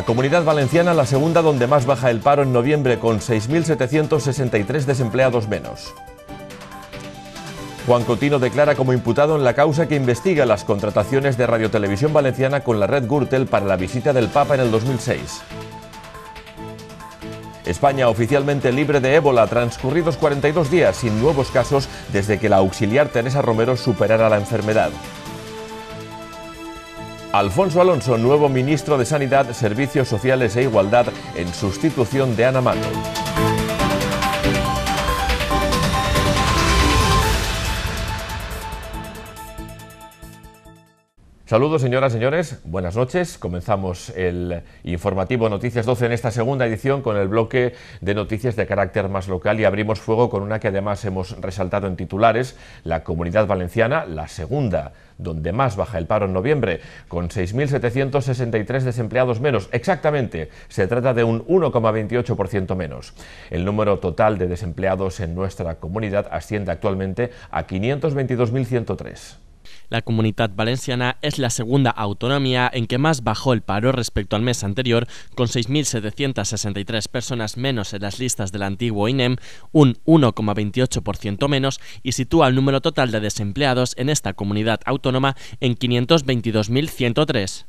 La comunidad valenciana, la segunda donde más baja el paro en noviembre, con 6.763 desempleados menos. Juan Cotino declara como imputado en la causa que investiga las contrataciones de Radiotelevisión Valenciana con la red Gürtel para la visita del Papa en el 2006. España oficialmente libre de ébola, transcurridos 42 días sin nuevos casos desde que la auxiliar Teresa Romero superara la enfermedad. Alfonso Alonso, nuevo ministro de Sanidad, Servicios Sociales e Igualdad, en sustitución de Ana Mato. Saludos, señoras, y señores. Buenas noches. Comenzamos el informativo Noticias 12 en esta segunda edición con el bloque de noticias de carácter más local y abrimos fuego con una que además hemos resaltado en titulares, la Comunidad Valenciana, la segunda donde más baja el paro en noviembre, con 6.763 desempleados menos. Exactamente, se trata de un 1,28% menos. El número total de desempleados en nuestra comunidad asciende actualmente a 522.103. La comunidad valenciana es la segunda autonomía en que más bajó el paro respecto al mes anterior, con 6.763 personas menos en las listas del antiguo INEM, un 1,28% menos, y sitúa el número total de desempleados en esta comunidad autónoma en 522.103.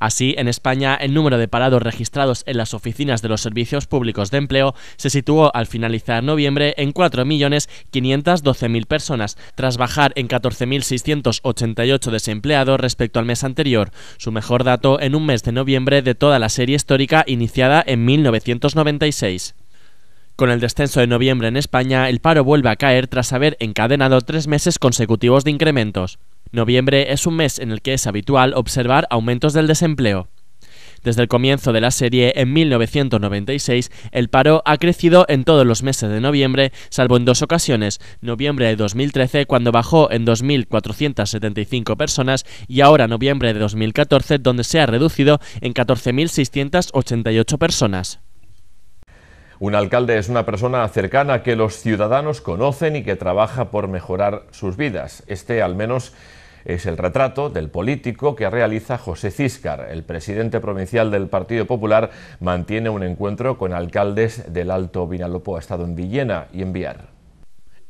Así, en España, el número de parados registrados en las oficinas de los servicios públicos de empleo se situó al finalizar noviembre en 4.512.000 personas, tras bajar en 14.688 desempleados respecto al mes anterior, su mejor dato en un mes de noviembre de toda la serie histórica iniciada en 1996. Con el descenso de noviembre en España, el paro vuelve a caer tras haber encadenado tres meses consecutivos de incrementos. Noviembre es un mes en el que es habitual observar aumentos del desempleo. Desde el comienzo de la serie en 1996, el paro ha crecido en todos los meses de noviembre, salvo en dos ocasiones, noviembre de 2013 cuando bajó en 2.475 personas y ahora noviembre de 2014 donde se ha reducido en 14.688 personas. Un alcalde es una persona cercana que los ciudadanos conocen y que trabaja por mejorar sus vidas. Este al menos es el retrato del político que realiza José Císcar. El presidente provincial del Partido Popular mantiene un encuentro con alcaldes del Alto Vinalopó. Ha estado en Villena y en Viar.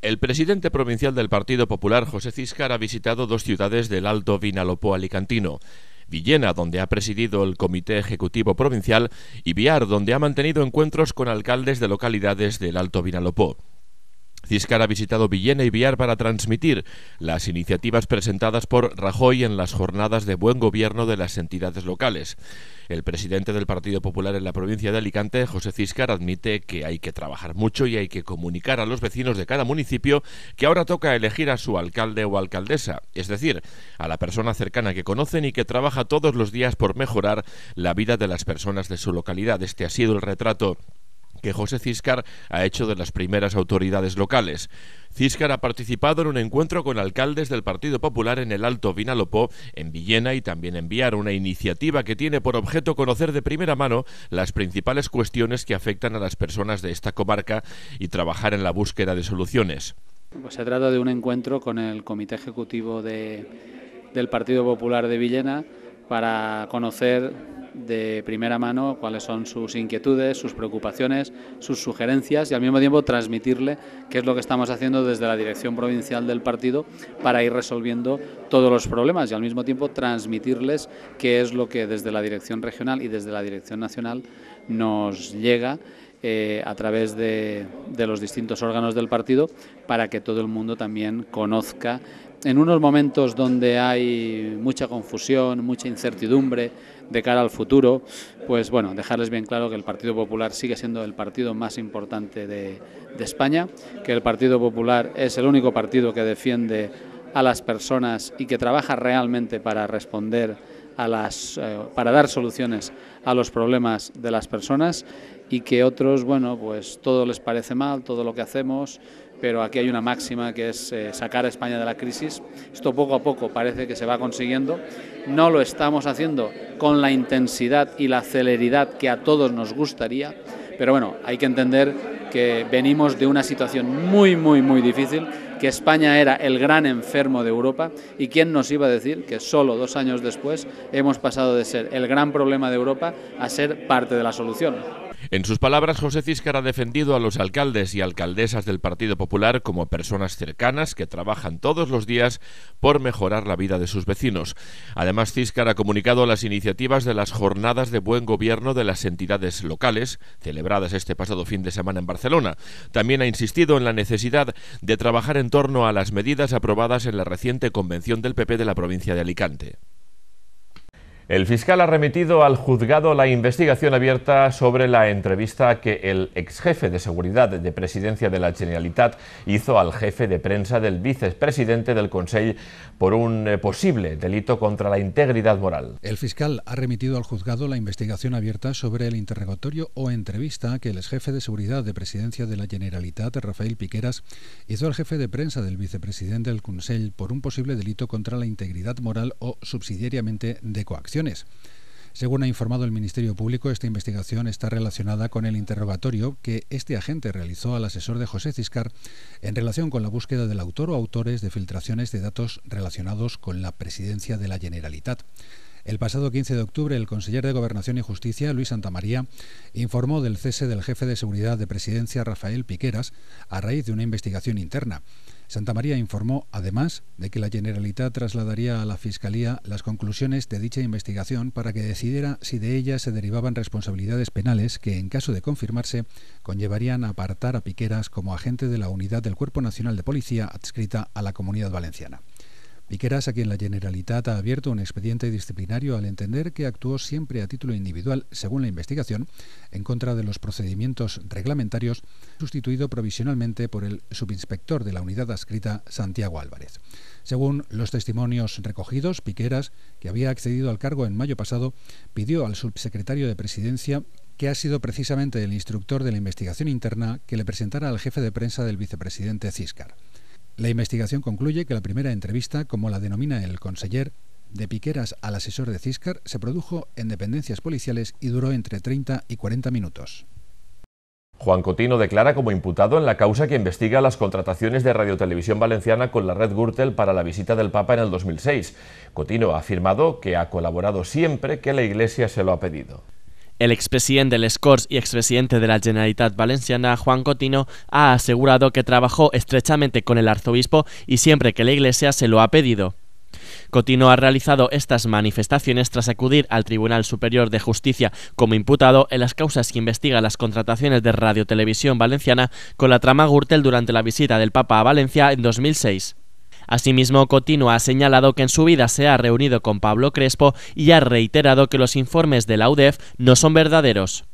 El presidente provincial del Partido Popular, José Císcar, ha visitado dos ciudades del Alto Vinalopó alicantino. Villena, donde ha presidido el Comité Ejecutivo Provincial, y Viar, donde ha mantenido encuentros con alcaldes de localidades del Alto Vinalopó. Ciscar ha visitado Villena y Viar para transmitir las iniciativas presentadas por Rajoy en las jornadas de buen gobierno de las entidades locales. El presidente del Partido Popular en la provincia de Alicante, José Ciscar, admite que hay que trabajar mucho y hay que comunicar a los vecinos de cada municipio que ahora toca elegir a su alcalde o alcaldesa, es decir, a la persona cercana que conocen y que trabaja todos los días por mejorar la vida de las personas de su localidad. Este ha sido el retrato que José Ciscar ha hecho de las primeras autoridades locales. Ciscar ha participado en un encuentro con alcaldes del Partido Popular en el Alto Vinalopó, en Villena, y también enviar una iniciativa que tiene por objeto conocer de primera mano las principales cuestiones que afectan a las personas de esta comarca y trabajar en la búsqueda de soluciones. Pues se trata de un encuentro con el Comité Ejecutivo de, del Partido Popular de Villena para conocer de primera mano cuáles son sus inquietudes, sus preocupaciones, sus sugerencias y al mismo tiempo transmitirle qué es lo que estamos haciendo desde la dirección provincial del partido para ir resolviendo todos los problemas y al mismo tiempo transmitirles qué es lo que desde la dirección regional y desde la dirección nacional nos llega eh, a través de, los distintos órganos del partido para que todo el mundo también conozca en unos momentos donde hay mucha confusión, mucha incertidumbre de cara al futuro, pues bueno, dejarles bien claro que el Partido Popular sigue siendo el partido más importante de, España, que el Partido Popular es el único partido que defiende a las personas y que trabaja realmente para responder a las, eh, para dar soluciones a los problemas de las personas y que otros, bueno, pues todo les parece mal, todo lo que hacemos, pero aquí hay una máxima que es eh, sacar a España de la crisis. Esto poco a poco parece que se va consiguiendo. No lo estamos haciendo con la intensidad y la celeridad que a todos nos gustaría, pero bueno, hay que entender que venimos de una situación muy, muy, muy difícil, que España era el gran enfermo de Europa y quién nos iba a decir que solo dos años después hemos pasado de ser el gran problema de Europa a ser parte de la solución. En sus palabras, José Císcar ha defendido a los alcaldes y alcaldesas del Partido Popular como personas cercanas que trabajan todos los días por mejorar la vida de sus vecinos. Además, Císcar ha comunicado las iniciativas de las jornadas de buen gobierno de las entidades locales, celebradas este pasado fin de semana en Barcelona. También ha insistido en la necesidad de trabajar en torno a las medidas aprobadas en la reciente convención del PP de la provincia de Alicante. El fiscal ha remitido al juzgado la investigación abierta sobre la entrevista que el exjefe de seguridad de presidencia de la Generalitat hizo al jefe de prensa del vicepresidente del Consell por un eh, posible delito contra la integridad moral. El fiscal ha remitido al juzgado la investigación abierta sobre el interrogatorio o entrevista que el jefe de seguridad de presidencia de la Generalitat, Rafael Piqueras, hizo al jefe de prensa del vicepresidente del Consell por un posible delito contra la integridad moral o subsidiariamente de coacción. Según ha informado el Ministerio Público, esta investigación está relacionada con el interrogatorio que este agente realizó al asesor de José Ciscar en relación con la búsqueda del autor o autores de filtraciones de datos relacionados con la presidencia de la Generalitat. El pasado 15 de octubre, el consejero de Gobernación y Justicia, Luis Santamaría, informó del cese del jefe de seguridad de presidencia, Rafael Piqueras, a raíz de una investigación interna. Santa María informó, además, de que la Generalitat trasladaría a la Fiscalía las conclusiones de dicha investigación para que decidiera si de ella se derivaban responsabilidades penales que, en caso de confirmarse, conllevarían a apartar a Piqueras como agente de la unidad del Cuerpo Nacional de Policía adscrita a la Comunidad Valenciana. Piqueras, a quien la Generalitat ha abierto un expediente disciplinario al entender que actuó siempre a título individual, según la investigación, en contra de los procedimientos reglamentarios, sustituido provisionalmente por el subinspector de la unidad adscrita, Santiago Álvarez. Según los testimonios recogidos, Piqueras, que había accedido al cargo en mayo pasado, pidió al subsecretario de Presidencia que ha sido precisamente el instructor de la investigación interna que le presentara al jefe de prensa del vicepresidente Ciscar. La investigación concluye que la primera entrevista, como la denomina el conseller, de Piqueras al asesor de Císcar, se produjo en dependencias policiales y duró entre 30 y 40 minutos. Juan Cotino declara como imputado en la causa que investiga las contrataciones de Radiotelevisión Valenciana con la red Gürtel para la visita del Papa en el 2006. Cotino ha afirmado que ha colaborado siempre que la Iglesia se lo ha pedido. El expresidente del Scors y expresidente de la Generalitat Valenciana, Juan Cotino, ha asegurado que trabajó estrechamente con el arzobispo y siempre que la Iglesia se lo ha pedido. Cotino ha realizado estas manifestaciones tras acudir al Tribunal Superior de Justicia como imputado en las causas que investiga las contrataciones de Radio Televisión Valenciana con la trama Gürtel durante la visita del Papa a Valencia en 2006. Asimismo, Cotino ha señalado que en su vida se ha reunido con Pablo Crespo y ha reiterado que los informes de la UDEF no son verdaderos.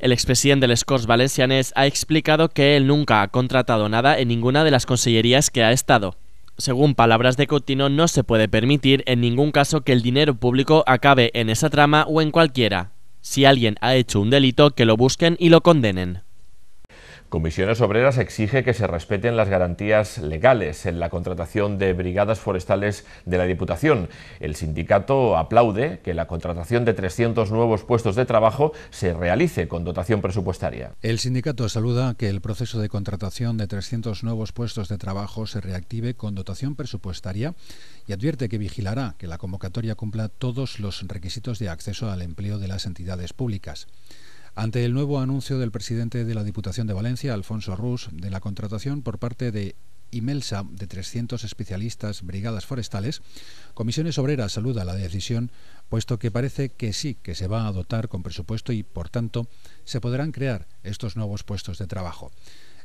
El expresidente del Scores Valencianes ha explicado que él nunca ha contratado nada en ninguna de las consellerías que ha estado. Según palabras de Cotino, no se puede permitir en ningún caso que el dinero público acabe en esa trama o en cualquiera. Si alguien ha hecho un delito, que lo busquen y lo condenen. Comisiones Obreras exige que se respeten las garantías legales en la contratación de brigadas forestales de la Diputación. El sindicato aplaude que la contratación de 300 nuevos puestos de trabajo se realice con dotación presupuestaria. El sindicato saluda que el proceso de contratación de 300 nuevos puestos de trabajo se reactive con dotación presupuestaria y advierte que vigilará que la convocatoria cumpla todos los requisitos de acceso al empleo de las entidades públicas. Ante el nuevo anuncio del presidente de la Diputación de Valencia, Alfonso Rus, de la contratación por parte de Imelsa de 300 especialistas, brigadas forestales, Comisiones Obreras saluda la decisión, puesto que parece que sí que se va a dotar con presupuesto y, por tanto, se podrán crear estos nuevos puestos de trabajo.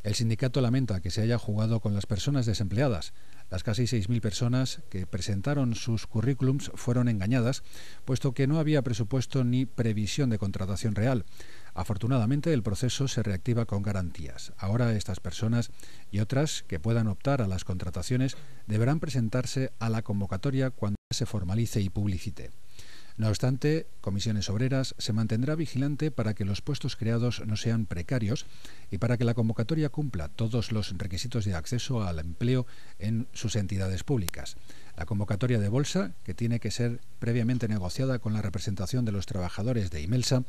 El sindicato lamenta que se haya jugado con las personas desempleadas. Las casi 6.000 personas que presentaron sus currículums fueron engañadas, puesto que no había presupuesto ni previsión de contratación real. Afortunadamente, el proceso se reactiva con garantías. Ahora estas personas y otras que puedan optar a las contrataciones deberán presentarse a la convocatoria cuando se formalice y publicite. No obstante, Comisiones Obreras se mantendrá vigilante para que los puestos creados no sean precarios y para que la convocatoria cumpla todos los requisitos de acceso al empleo en sus entidades públicas. La convocatoria de bolsa, que tiene que ser previamente negociada con la representación de los trabajadores de Imelsa,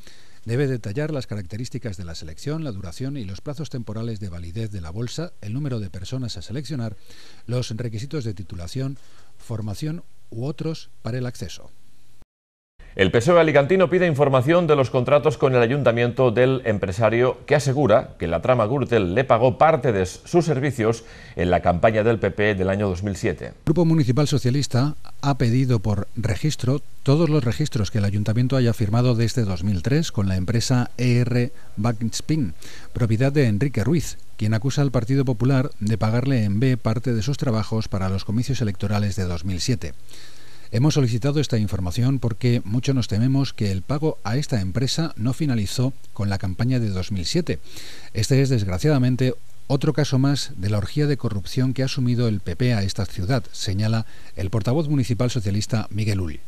Debe detallar las características de la selección, la duración y los plazos temporales de validez de la bolsa, el número de personas a seleccionar, los requisitos de titulación, formación u otros para el acceso. El PSOE alicantino pide información de los contratos con el ayuntamiento del empresario que asegura que la trama Gürtel le pagó parte de sus servicios en la campaña del PP del año 2007. El Grupo Municipal Socialista ha pedido por registro todos los registros que el ayuntamiento haya firmado desde 2003 con la empresa ER Backspin, propiedad de Enrique Ruiz, quien acusa al Partido Popular de pagarle en B parte de sus trabajos para los comicios electorales de 2007. Hemos solicitado esta información porque mucho nos tememos que el pago a esta empresa no finalizó con la campaña de 2007. Este es, desgraciadamente, otro caso más de la orgía de corrupción que ha asumido el PP a esta ciudad, señala el portavoz municipal socialista Miguel Ull.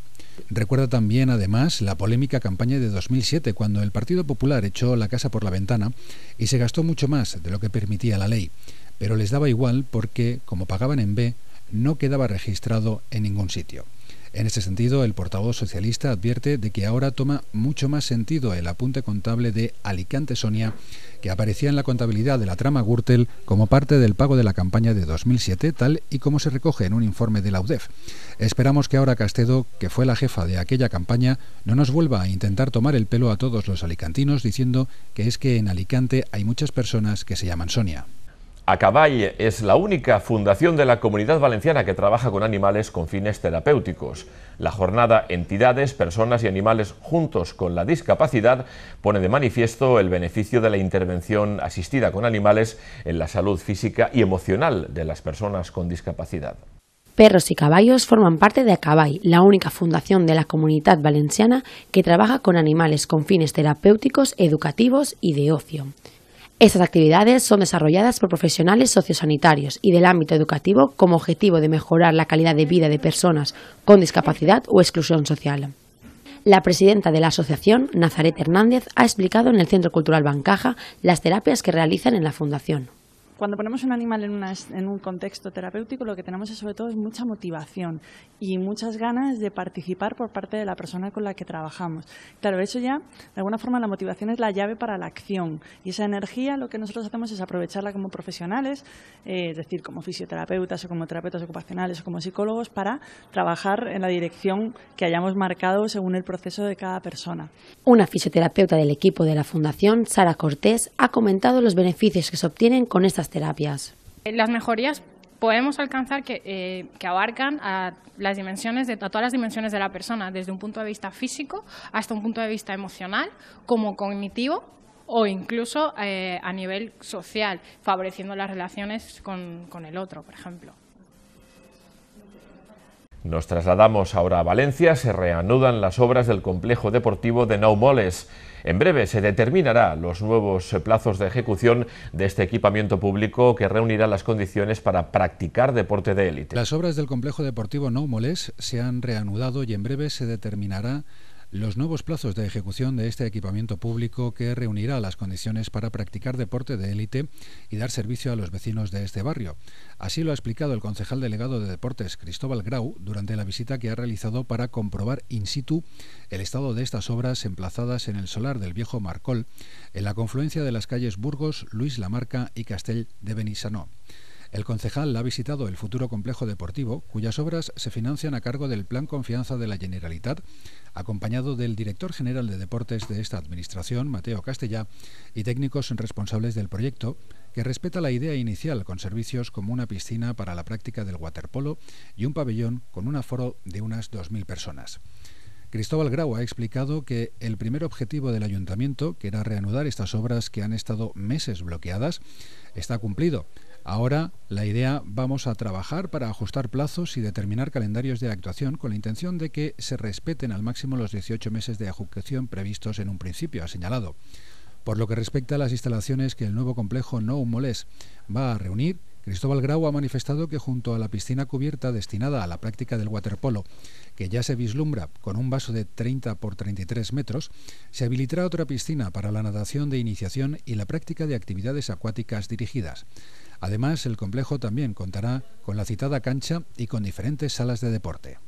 Recuerda también, además, la polémica campaña de 2007, cuando el Partido Popular echó la casa por la ventana y se gastó mucho más de lo que permitía la ley, pero les daba igual porque, como pagaban en B, no quedaba registrado en ningún sitio. En este sentido, el portavoz socialista advierte de que ahora toma mucho más sentido el apunte contable de Alicante Sonia, que aparecía en la contabilidad de la trama Gürtel como parte del pago de la campaña de 2007, tal y como se recoge en un informe de la UDEF. Esperamos que ahora Castedo, que fue la jefa de aquella campaña, no nos vuelva a intentar tomar el pelo a todos los alicantinos diciendo que es que en Alicante hay muchas personas que se llaman Sonia. ACABAI es la única fundación de la comunidad valenciana que trabaja con animales con fines terapéuticos. La jornada Entidades, Personas y Animales Juntos con la Discapacidad pone de manifiesto el beneficio de la intervención asistida con animales en la salud física y emocional de las personas con discapacidad. Perros y caballos forman parte de ACABAI, la única fundación de la comunidad valenciana que trabaja con animales con fines terapéuticos, educativos y de ocio. Estas actividades son desarrolladas por profesionales sociosanitarios y del ámbito educativo como objetivo de mejorar la calidad de vida de personas con discapacidad o exclusión social. La presidenta de la asociación, Nazaret Hernández, ha explicado en el Centro Cultural Bancaja las terapias que realizan en la Fundación cuando ponemos un animal en, en un contexto terapéutico, lo que tenemos es, sobre todo es mucha motivación y muchas ganas de participar por parte de la persona con la que trabajamos. Claro, eso ya, de alguna forma, la motivación es la llave para la acción y esa energía lo que nosotros hacemos es aprovecharla como profesionales, eh, es decir, como fisioterapeutas o como terapeutas ocupacionales o como psicólogos, para trabajar en la dirección que hayamos marcado según el proceso de cada persona. Una fisioterapeuta del equipo de la Fundación, Sara Cortés, ha comentado los beneficios que se obtienen con estas terapias. Eh, las mejorías podemos alcanzar eh, que, abarcan a las dimensiones de, todas las dimensiones de la persona, desde un punto de vista físico hasta un punto de vista emocional, como cognitivo o incluso eh, a nivel social, favoreciendo las relaciones con, el otro, por ejemplo. Nos trasladamos ahora a Valencia, se reanudan las obras del complejo deportivo de Moles. En breve se determinará los nuevos plazos de ejecución de este equipamiento público que reunirá las condiciones para practicar deporte de élite. Las obras del complejo deportivo No se han reanudado y en breve se determinará los nuevos plazos de ejecución de este equipamiento público que reunirá las condiciones para practicar deporte de élite y dar servicio a los vecinos de este barrio. Así lo ha explicado el concejal delegado de Deportes, Cristóbal Grau, durante la visita que ha realizado para comprobar in situ el estado de estas obras emplazadas en el solar del viejo Marcol, en la confluencia de las calles Burgos, Luis Lamarca y Castel de Benissanó. El concejal ha visitado el futuro complejo deportivo, cuyas obras se financian a cargo del Plan Confianza de la Generalitat, acompañado del director general de deportes de esta administración, Mateo Castellá, y técnicos responsables del proyecto, que respeta la idea inicial con servicios como una piscina para la práctica del waterpolo y un pabellón con un aforo de unas 2.000 personas. Cristóbal Grau ha explicado que el primer objetivo del ayuntamiento, que era reanudar estas obras que han estado meses bloqueadas, está cumplido, Ahora, la idea vamos a trabajar para ajustar plazos y determinar calendarios de actuación con la intención de que se respeten al máximo los 18 meses de ejecución previstos en un principio, ha señalado. Por lo que respecta a las instalaciones que el nuevo complejo No Moles va a reunir, Cristóbal Grau ha manifestado que junto a la piscina cubierta destinada a la práctica del waterpolo, que ya se vislumbra con un vaso de 30 por 33 metros, se habilitará otra piscina para la natación de iniciación y la práctica de actividades acuáticas dirigidas. Además, el complejo también contará con la citada cancha y con diferentes salas de deporte.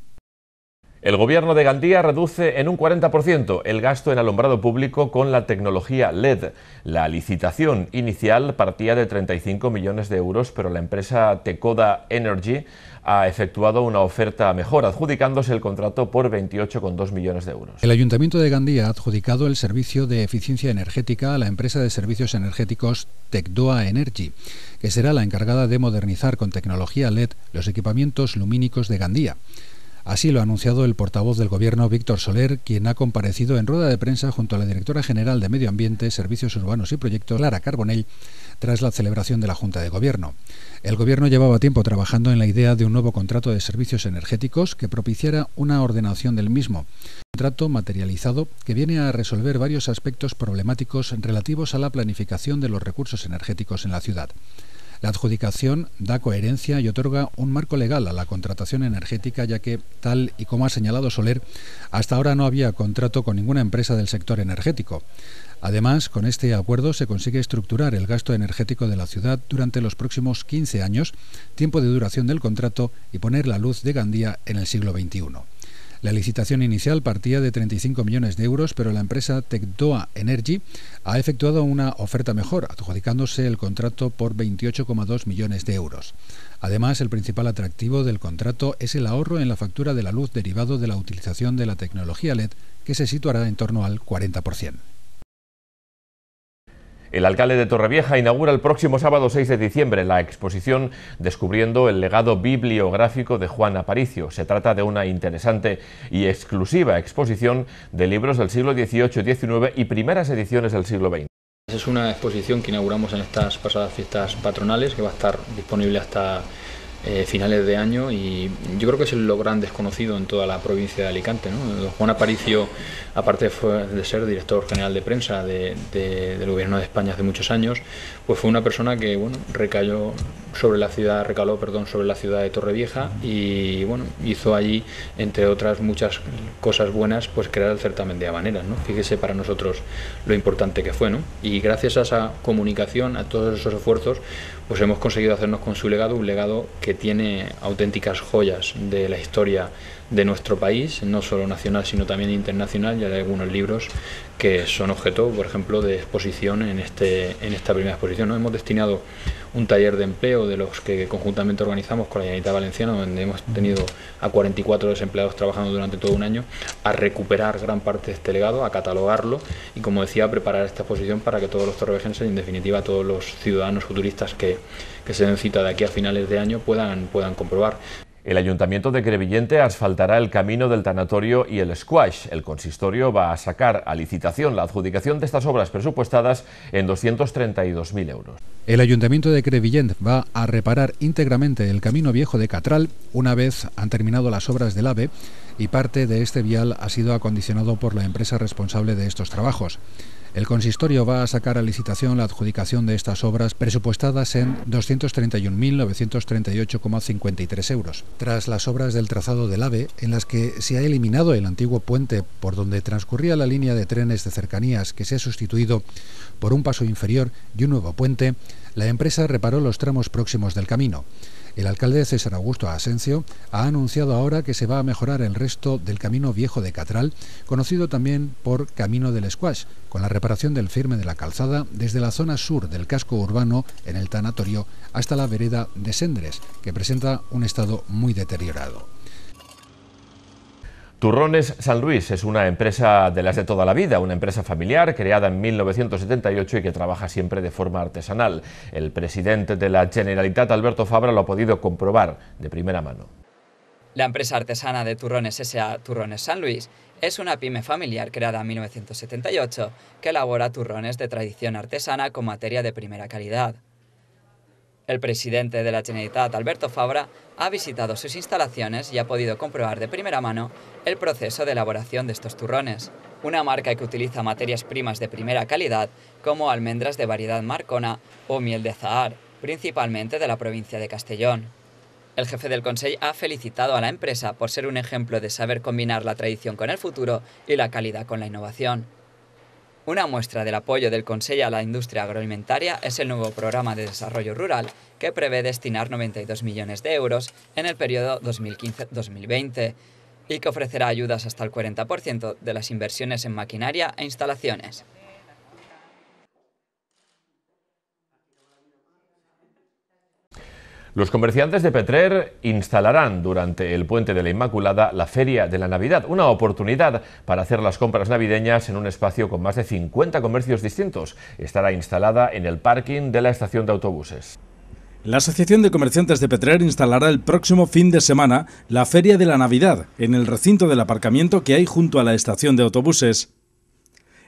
El gobierno de Gandía reduce en un 40% el gasto en alumbrado público con la tecnología LED. La licitación inicial partía de 35 millones de euros, pero la empresa Tecoda Energy ha efectuado una oferta mejor, adjudicándose el contrato por 28,2 millones de euros. El Ayuntamiento de Gandía ha adjudicado el servicio de eficiencia energética a la empresa de servicios energéticos Tecdoa Energy, que será la encargada de modernizar con tecnología LED los equipamientos lumínicos de Gandía. Así lo ha anunciado el portavoz del Gobierno, Víctor Soler, quien ha comparecido en rueda de prensa junto a la directora general de Medio Ambiente, Servicios Urbanos y Proyectos, Lara Carbonell, tras la celebración de la Junta de Gobierno. El Gobierno llevaba tiempo trabajando en la idea de un nuevo contrato de servicios energéticos que propiciara una ordenación del mismo. Un contrato materializado que viene a resolver varios aspectos problemáticos relativos a la planificación de los recursos energéticos en la ciudad. La adjudicación da coherencia y otorga un marco legal a la contratación energética, ya que, tal y como ha señalado Soler, hasta ahora no había contrato con ninguna empresa del sector energético. Además, con este acuerdo se consigue estructurar el gasto energético de la ciudad durante los próximos 15 años, tiempo de duración del contrato, y poner la luz de Gandía en el siglo XXI. La licitación inicial partía de 35 millones de euros, pero la empresa Tecdoa Energy ha efectuado una oferta mejor, adjudicándose el contrato por 28,2 millones de euros. Además, el principal atractivo del contrato es el ahorro en la factura de la luz derivado de la utilización de la tecnología LED, que se situará en torno al 40%. El alcalde de Torrevieja inaugura el próximo sábado 6 de diciembre la exposición Descubriendo el legado bibliográfico de Juan Aparicio. Se trata de una interesante y exclusiva exposición de libros del siglo XVIII, XIX y primeras ediciones del siglo XX. Es una exposición que inauguramos en estas pasadas fiestas patronales que va a estar disponible hasta eh, finales de año y yo creo que es lo gran desconocido en toda la provincia de Alicante. ¿no? Juan Aparicio, aparte de ser director general de prensa de, del gobierno de España hace muchos años, pues fue una persona que bueno, recayó sobre la ciudad, recaló, perdón, sobre la ciudad de Torrevieja y bueno, hizo allí, entre otras muchas cosas buenas, pues crear el certamen de habaneras, ¿no? Fíjese para nosotros lo importante que fue, ¿no? Y gracias a esa comunicación, a todos esos esfuerzos, pues hemos conseguido hacernos con su legado un legado que tiene auténticas joyas de la historia de nuestro país, no solo nacional sino también internacional, ...ya hay algunos libros que son objeto, por ejemplo, de exposición en, este, en esta primera exposición. Hemos destinado un taller de empleo de los que conjuntamente organizamos con la llanita Valenciana, donde hemos tenido a 44 desempleados trabajando durante todo un año, a recuperar gran parte de este legado, a catalogarlo y, como decía, a preparar esta exposición para que todos los torrevejenses y, en definitiva, todos los ciudadanos futuristas que, que se den cita de aquí a finales de año puedan, puedan comprobar. El Ayuntamiento de Crevillente asfaltará el camino del tanatorio y el squash. El consistorio va a sacar a licitación la adjudicación de estas obras presupuestadas en 232.000 euros. El Ayuntamiento de Crevillente va a reparar íntegramente el camino viejo de Catral una vez han terminado las obras del AVE y parte de este vial ha sido acondicionado por la empresa responsable de estos trabajos. El consistorio va a sacar a licitación la adjudicación de estas obras presupuestadas en 231.938,53 euros. Tras las obras del trazado del AVE, en las que se ha eliminado el antiguo puente por donde transcurría la línea de trenes de cercanías, que se ha sustituido por un paso inferior y un nuevo puente, la empresa reparó los tramos próximos del camino. El alcalde César Augusto Asencio ha anunciado ahora que se va a mejorar el resto del camino viejo de Catral, conocido también por Camino del Squash, con la reparación del firme de la calzada desde la zona sur del casco urbano en el tanatorio hasta la vereda de Sendres, que presenta un estado muy deteriorado. Turrones San Luis es una empresa de las de toda la vida, una empresa familiar creada en 1978 y que trabaja siempre de forma artesanal. El presidente de la Generalitat, Alberto Fabra, lo ha podido comprobar de primera mano. La empresa artesana de turrones S.A. Turrones San Luis es una pyme familiar creada en 1978 que elabora turrones de tradición artesana con materia de primera calidad. El presidente de la Generalitat, Alberto Fabra, ha visitado sus instalaciones y ha podido comprobar de primera mano el proceso de elaboración de estos turrones, una marca que utiliza materias primas de primera calidad como almendras de variedad marcona o miel de Zahar, principalmente de la provincia de Castellón. El jefe del Consejo ha felicitado a la empresa por ser un ejemplo de saber combinar la tradición con el futuro y la calidad con la innovación. Una muestra del apoyo del Consejo a la industria agroalimentaria es el nuevo programa de desarrollo rural que prevé destinar 92 millones de euros en el periodo 2015-2020 y que ofrecerá ayudas hasta el 40% de las inversiones en maquinaria e instalaciones. Los comerciantes de Petrer instalarán durante el Puente de la Inmaculada la Feria de la Navidad, una oportunidad para hacer las compras navideñas en un espacio con más de 50 comercios distintos. Estará instalada en el parking de la estación de autobuses. La Asociación de Comerciantes de Petrer instalará el próximo fin de semana la Feria de la Navidad en el recinto del aparcamiento que hay junto a la estación de autobuses.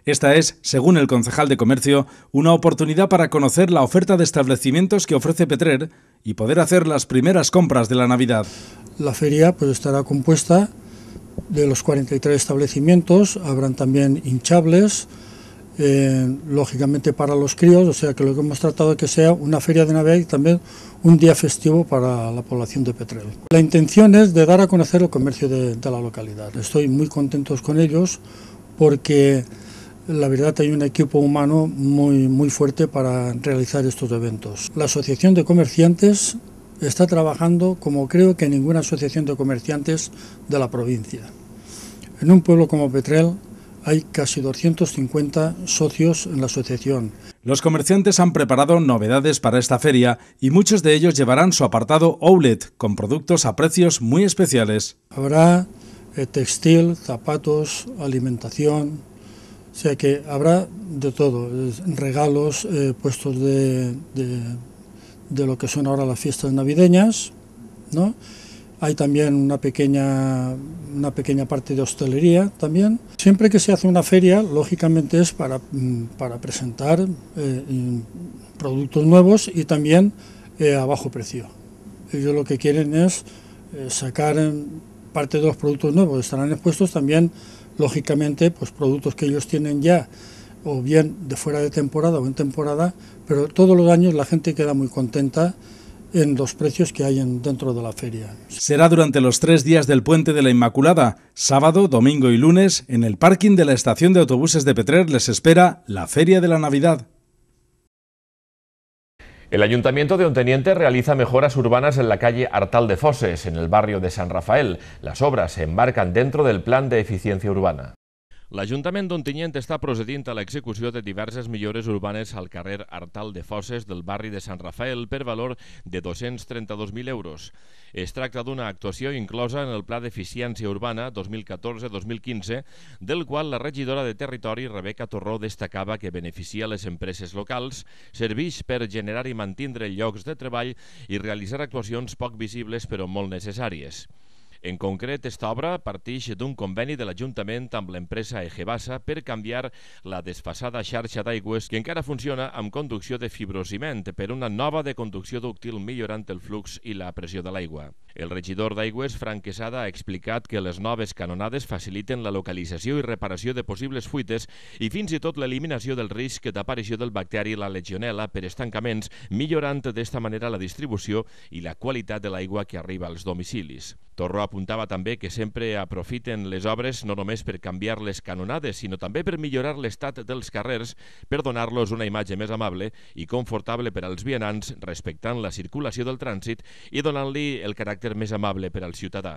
Esta es, según el concejal de comercio, una oportunidad para conocer la oferta de establecimientos que ofrece Petrer y poder hacer las primeras compras de la Navidad. La feria pues estará compuesta de los 43 establecimientos, habrán también hinchables, eh, lógicamente para los críos, o sea que lo que hemos tratado es que sea una feria de Navidad y también un día festivo para la población de Petrel. La intención es de dar a conocer el comercio de la localidad. Estoy muy contentos con ellos porque la verdad hay un equipo humano muy, muy fuerte para realizar estos eventos. La Asociación de Comerciantes está trabajando como creo que ninguna asociación de comerciantes de la provincia. En un pueblo como Petrel hay casi 250 socios en la asociación. Los comerciantes han preparado novedades para esta feria y muchos de ellos llevarán su apartado outlet con productos a precios muy especiales. Habrá eh, textil, zapatos, alimentación, o sea que habrá de todo, regalos, eh, puestos de, lo que son ahora las fiestas navideñas, ¿no? Hay también una pequeña, una pequeña parte de hostelería también. Siempre que se hace una feria, lógicamente es para, mm, presentar eh, productos nuevos y también eh, a bajo precio. Ellos lo que quieren es sacar mm, parte de los productos nuevos, estarán expuestos también lógicamente, pues productos que ellos tienen ya, o bien de fuera de temporada o en temporada, pero todos los años la gente queda muy contenta en los precios que hay dentro de la feria. Será durante los tres días del Puente de la Inmaculada, sábado, domingo y lunes, en el parking de la estación de autobuses de Petrer les espera la Feria de la Navidad. El Ayuntamiento de Onteniente realiza mejoras urbanas en la calle Artal de Foses, en el barrio de San Rafael. Las obras se embarcan dentro del Plan de Eficiencia Urbana. L'Ajuntament d'Ontinyent està procedint a l'execució de diverses millores urbanes al carrer Artal de Fosses del barri de Sant Rafael per valor de 232.000 euros. Es tracta d'una actuació inclosa en el Pla d'Eficiència Urbana 2014-2015, del qual la regidora de Territori, Rebeca Torró, destacava que beneficia les empreses locals, serveix per generar i mantindre llocs de treball i realitzar actuacions poc visibles però molt necessàries. En concret, aquesta obra partix d'un conveni de l'Ajuntament amb l'empresa Egebasa per canviar la desfasada xarxa d'aigües que encara funciona amb conducció de fibrociment per una nova de conducció dúctil millorant el flux i la pressió de l'aigua. El regidor d'Aigües, Frank Quesada, ha explicat que les noves canonades faciliten la localització i reparació de possibles fuites i fins i tot l'eliminació del risc d'aparició del bacteri la legionela per estancaments, millorant d'esta manera la distribució i la qualitat de l'aigua que arriba als domicilis. Torró apuntava també que sempre aprofiten les obres no només per canviar les canonades, sinó també per millorar l'estat dels carrers, per donar-los una imatge més amable i confortable per als vianants, respectant la circulació del trànsit i donant-li el caràcter més amable per al ciutadà.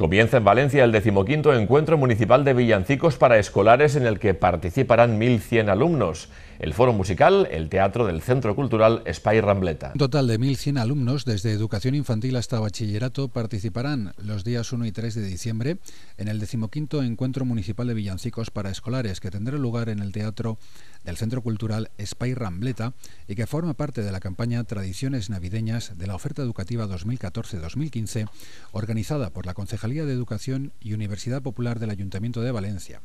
Comienza en Valencia el decimoquinto encuentro municipal de villancicos para escolares en el que participarán 1.100 alumnos. el foro musical, el teatro del Centro Cultural Espai Rambleta. Un total de 1.100 alumnos desde educación infantil hasta bachillerato participarán los días 1 y 3 de diciembre en el decimoquinto Encuentro Municipal de Villancicos para Escolares que tendrá lugar en el teatro del Centro Cultural Espai Rambleta y que forma parte de la campaña Tradiciones Navideñas de la Oferta Educativa 2014-2015 organizada por la Concejalía de Educación y Universidad Popular del Ayuntamiento de Valencia.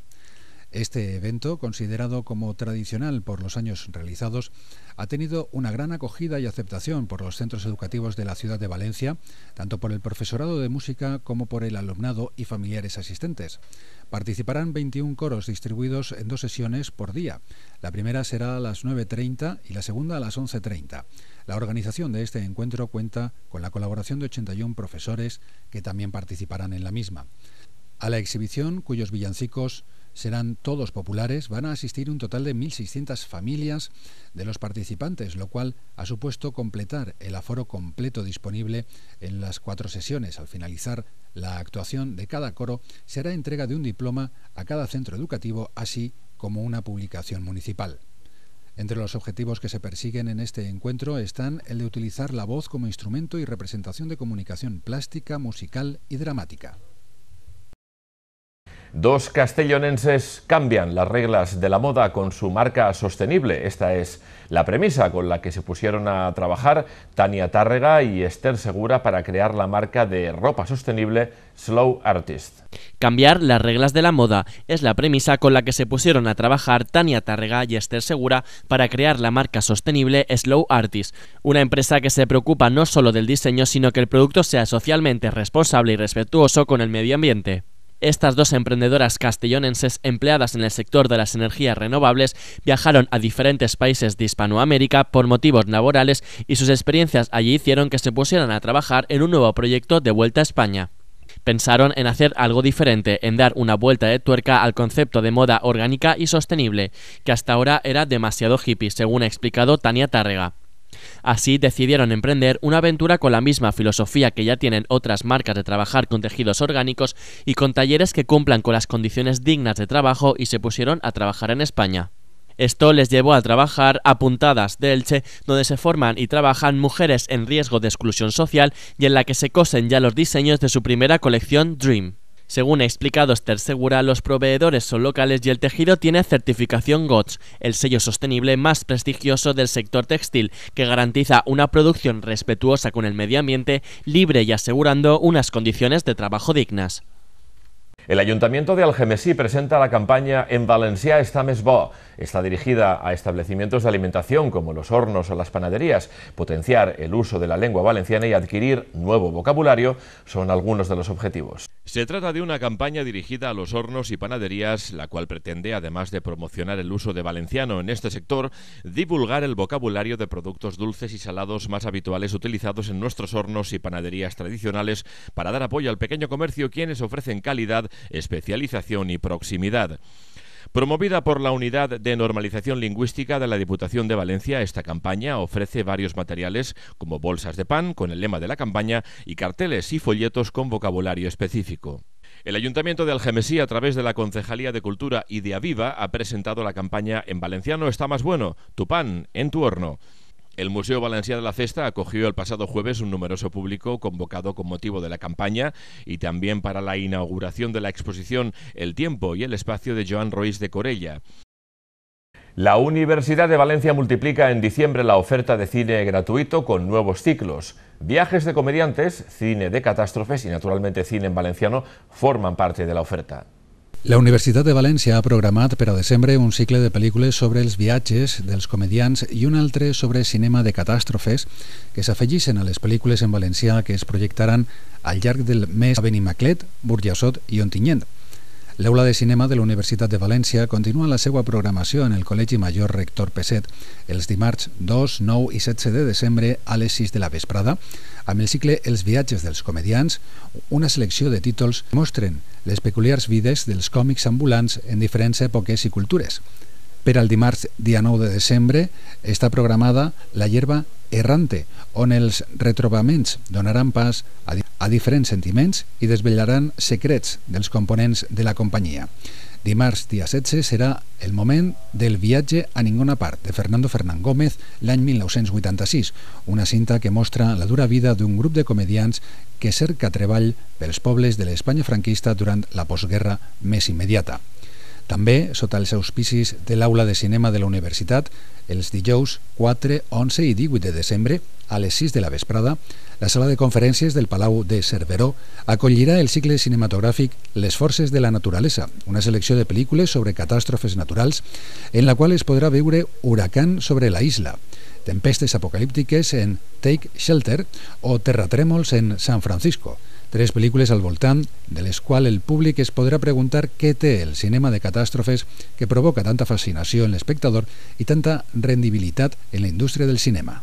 Este evento, considerado como tradicional por los años realizados, ha tenido una gran acogida y aceptación por los centros educativos de la ciudad de Valencia, tanto por el profesorado de música como por el alumnado y familiares asistentes. Participarán 21 coros distribuidos en dos sesiones por día. La primera será a las 9.30 y la segunda a las 11.30. La organización de este encuentro cuenta con la colaboración de 81 profesores que también participarán en la misma. A la exhibición, cuyos villancicos serán todos populares, van a asistir un total de 1.600 familias de los participantes, lo cual ha supuesto completar el aforo completo disponible en las cuatro sesiones. Al finalizar la actuación de cada coro, será entrega de un diploma a cada centro educativo, así como una publicación municipal. Entre los objetivos que se persiguen en este encuentro están el de utilizar la voz como instrumento y representación de comunicación plástica, musical y dramática. Dos castellonenses cambian las reglas de la moda con su marca sostenible. Esta es la premisa con la que se pusieron a trabajar Tania Tárrega y Esther Segura para crear la marca de ropa sostenible Slow Artist. Cambiar las reglas de la moda es la premisa con la que se pusieron a trabajar Tania Tárrega y Esther Segura para crear la marca sostenible Slow Artist, una empresa que se preocupa no solo del diseño, sino que el producto sea socialmente responsable y respetuoso con el medio ambiente. Estas dos emprendedoras castellonenses empleadas en el sector de las energías renovables viajaron a diferentes países de Hispanoamérica por motivos laborales y sus experiencias allí hicieron que se pusieran a trabajar en un nuevo proyecto de vuelta a España. Pensaron en hacer algo diferente, en dar una vuelta de tuerca al concepto de moda orgánica y sostenible, que hasta ahora era demasiado hippie, según ha explicado Tania Tárrega. Así decidieron emprender una aventura con la misma filosofía que ya tienen otras marcas de trabajar con tejidos orgánicos y con talleres que cumplan con las condiciones dignas de trabajo y se pusieron a trabajar en España. Esto les llevó a trabajar a Puntadas de Elche, donde se forman y trabajan mujeres en riesgo de exclusión social y en la que se cosen ya los diseños de su primera colección Dream. Según ha explicado Esther Segura, los proveedores son locales y el tejido tiene certificación GOTS, el sello sostenible más prestigioso del sector textil, que garantiza una producción respetuosa con el medio ambiente, libre y asegurando unas condiciones de trabajo dignas. El Ayuntamiento de Algemesí presenta la campaña En Valencia está més Está dirigida a establecimientos de alimentación como los hornos o las panaderías. Potenciar el uso de la lengua valenciana y adquirir nuevo vocabulario son algunos de los objetivos. Se trata de una campaña dirigida a los hornos y panaderías, la cual pretende, además de promocionar el uso de valenciano en este sector, divulgar el vocabulario de productos dulces y salados más habituales utilizados en nuestros hornos y panaderías tradicionales para dar apoyo al pequeño comercio quienes ofrecen calidad especialización y proximidad. Promovida por la Unidad de Normalización Lingüística de la Diputación de Valencia, esta campaña ofrece varios materiales como bolsas de pan con el lema de la campaña y carteles y folletos con vocabulario específico. El Ayuntamiento de Algemesí, a través de la Concejalía de Cultura y de Aviva, ha presentado la campaña En Valenciano está más bueno, tu pan en tu horno. El Museo Valenciano de la Cesta acogió el pasado jueves un numeroso público convocado con motivo de la campaña y también para la inauguración de la exposición El tiempo y el espacio de Joan Ruiz de Corella. La Universidad de Valencia multiplica en diciembre la oferta de cine gratuito con nuevos ciclos. Viajes de comediantes, cine de catástrofes y naturalmente cine en valenciano forman parte de la oferta. La Universitat de València ha programat per a desembre un cicle de pel·lícules sobre els viatges dels comedians i un altre sobre cinema de catàstrofes que s'afegissin a les pel·lícules en valencià que es projectaran al llarg del mes a Benimaclet, Burjassot i Ontinyent. L'Aula de Cinema de la Universitat de València continua la seva programació en el Col·legi Major Rector Peset els dimarts 2, 9 i 16 de desembre a les 6 de la vesprada amb el cicle Els viatges dels comedians, una selecció de títols que mostren les peculiars vides dels còmics ambulants en diferents èpoques i cultures. Per al dimarts dia 9 de desembre està programada La Hierba errante, on els retrobaments donaran pas a, di a diferents sentiments i desvetllaran secrets dels components de la companyia. Dimarts, dia 16, serà el moment del viatge a ninguna part de Fernando Fernán Gómez l'any 1986, una cinta que mostra la dura vida d'un grup de comedians que cerca treball pels pobles de l'Espanya franquista durant la postguerra més immediata. També, sota els auspicis de l'Aula de Cinema de la Universitat, els dijous 4, 11 i 18 de desembre, a les 6 de la vesprada, la sala de conferències del Palau de Cerveró acollirà el cicle cinematogràfic Les forces de la naturalesa, una selecció de pel·lícules sobre catàstrofes naturals en la qual es podrà veure Huracán sobre la isla, tempestes apocalíptiques en Take Shelter o terratrèmols en San Francisco, Tres películas al voltant de las cuales el público es podrá preguntar qué te el cinema de catástrofes que provoca tanta fascinación en espectador y tanta rendibilidad en la industria del cinema.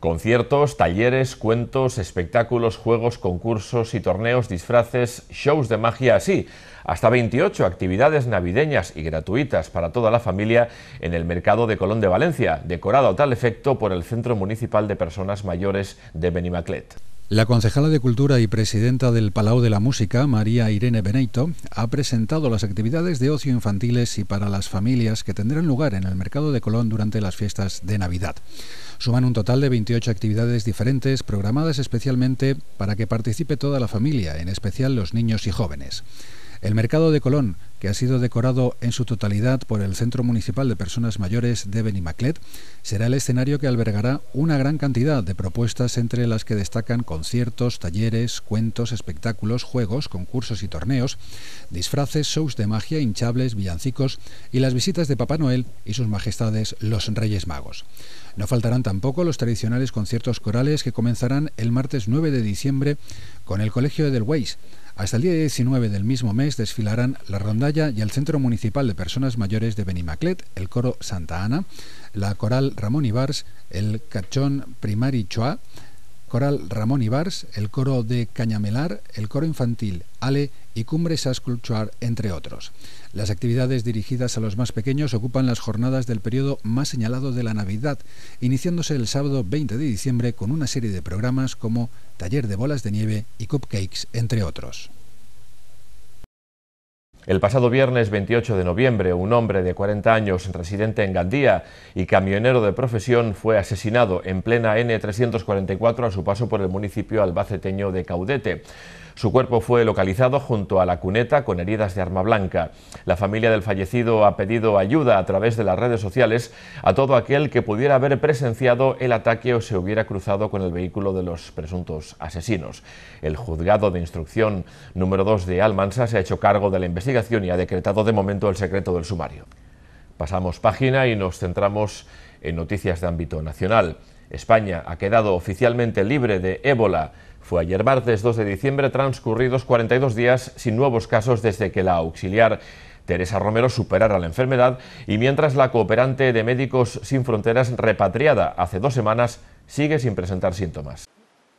Conciertos, talleres, cuentos, espectáculos, juegos, concursos y torneos, disfraces, shows de magia, así, hasta 28 actividades navideñas y gratuitas para toda la familia en el mercado de Colón de Valencia, decorado a tal efecto por el Centro Municipal de Personas Mayores de Benimaclet. La concejala de Cultura y presidenta del Palau de la Música, María Irene Beneito, ha presentado las actividades de ocio infantiles y para las familias que tendrán lugar en el mercado de Colón durante las fiestas de Navidad. Suman un total de 28 actividades diferentes programadas especialmente para que participe toda la familia, en especial los niños y jóvenes. El mercado de Colón, que ha sido decorado en su totalidad por el Centro Municipal de Personas Mayores de Benimaclet, será el escenario que albergará una gran cantidad de propuestas entre las que destacan conciertos, talleres, cuentos, espectáculos, juegos, concursos y torneos, disfraces, shows de magia, hinchables, villancicos y las visitas de Papá Noel y sus majestades los Reyes Magos. No faltarán tampoco los tradicionales conciertos corales que comenzarán el martes 9 de diciembre con el Colegio del Weiss hasta el día 19 del mismo mes desfilarán la rondalla y el Centro Municipal de Personas Mayores de Benimaclet, el Coro Santa Ana, la Coral Ramón Ibars, el Cachón Primari Choa, Coral Ramón Ibars, el coro de Cañamelar, el coro infantil Ale y Cumbre Sasculchuar, entre otros. Las actividades dirigidas a los más pequeños ocupan las jornadas del periodo más señalado de la Navidad, iniciándose el sábado 20 de diciembre con una serie de programas como taller de bolas de nieve y cupcakes, entre otros. El pasado viernes 28 de noviembre, un hombre de 40 años residente en Gandía y camionero de profesión fue asesinado en plena N344 a su paso por el municipio albaceteño de Caudete. Su cuerpo fue localizado junto a la cuneta con heridas de arma blanca. La familia del fallecido ha pedido ayuda a través de las redes sociales a todo aquel que pudiera haber presenciado el ataque o se hubiera cruzado con el vehículo de los presuntos asesinos. El juzgado de instrucción número 2 de Almansa se ha hecho cargo de la investigación y ha decretado de momento el secreto del sumario. Pasamos página y nos centramos en noticias de ámbito nacional. España ha quedado oficialmente libre de ébola. Fue ayer martes 2 de diciembre, transcurridos 42 días sin nuevos casos desde que la auxiliar Teresa Romero superara la enfermedad y mientras la cooperante de Médicos Sin Fronteras, repatriada hace dos semanas, sigue sin presentar síntomas.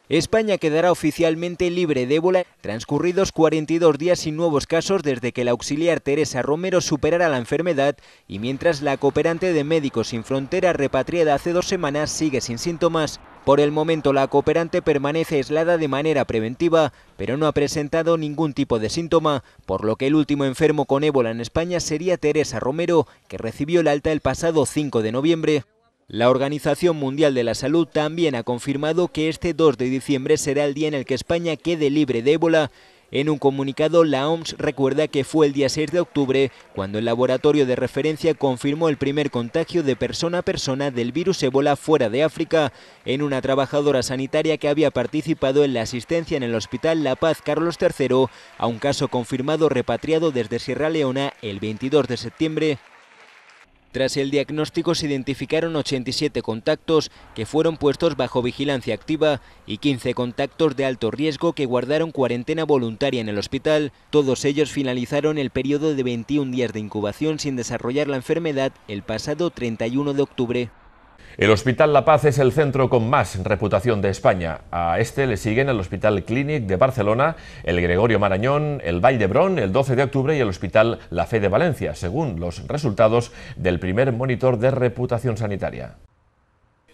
España quedará oficialmente libre de ébola transcurridos 42 días sin nuevos casos desde que la auxiliar Teresa Romero superara la enfermedad y mientras la cooperante de Médicos Sin Fronteras repatriada hace dos semanas sigue sin síntomas. Por el momento la cooperante permanece aislada de manera preventiva, pero no ha presentado ningún tipo de síntoma, por lo que el último enfermo con ébola en España sería Teresa Romero, que recibió el alta el pasado 5 de noviembre. La Organización Mundial de la Salud también ha confirmado que este 2 de diciembre será el día en el que España quede libre de ébola. En un comunicado, la OMS recuerda que fue el día 6 de octubre cuando el laboratorio de referencia confirmó el primer contagio de persona a persona del virus ébola fuera de África en una trabajadora sanitaria que había participado en la asistencia en el Hospital La Paz Carlos III a un caso confirmado repatriado desde Sierra Leona el 22 de septiembre. Tras el diagnóstico se identificaron 87 contactos que fueron puestos bajo vigilancia activa y 15 contactos de alto riesgo que guardaron cuarentena voluntaria en el hospital. Todos ellos finalizaron el periodo de 21 días de incubación sin desarrollar la enfermedad el pasado 31 de octubre. El Hospital La Paz es el centro con más reputación de España. A este le siguen el Hospital Clínic de Barcelona, el Gregorio Marañón, el Valdebrón, el 12 de octubre y el Hospital La Fe de Valencia, según los resultados del primer monitor de reputación sanitaria.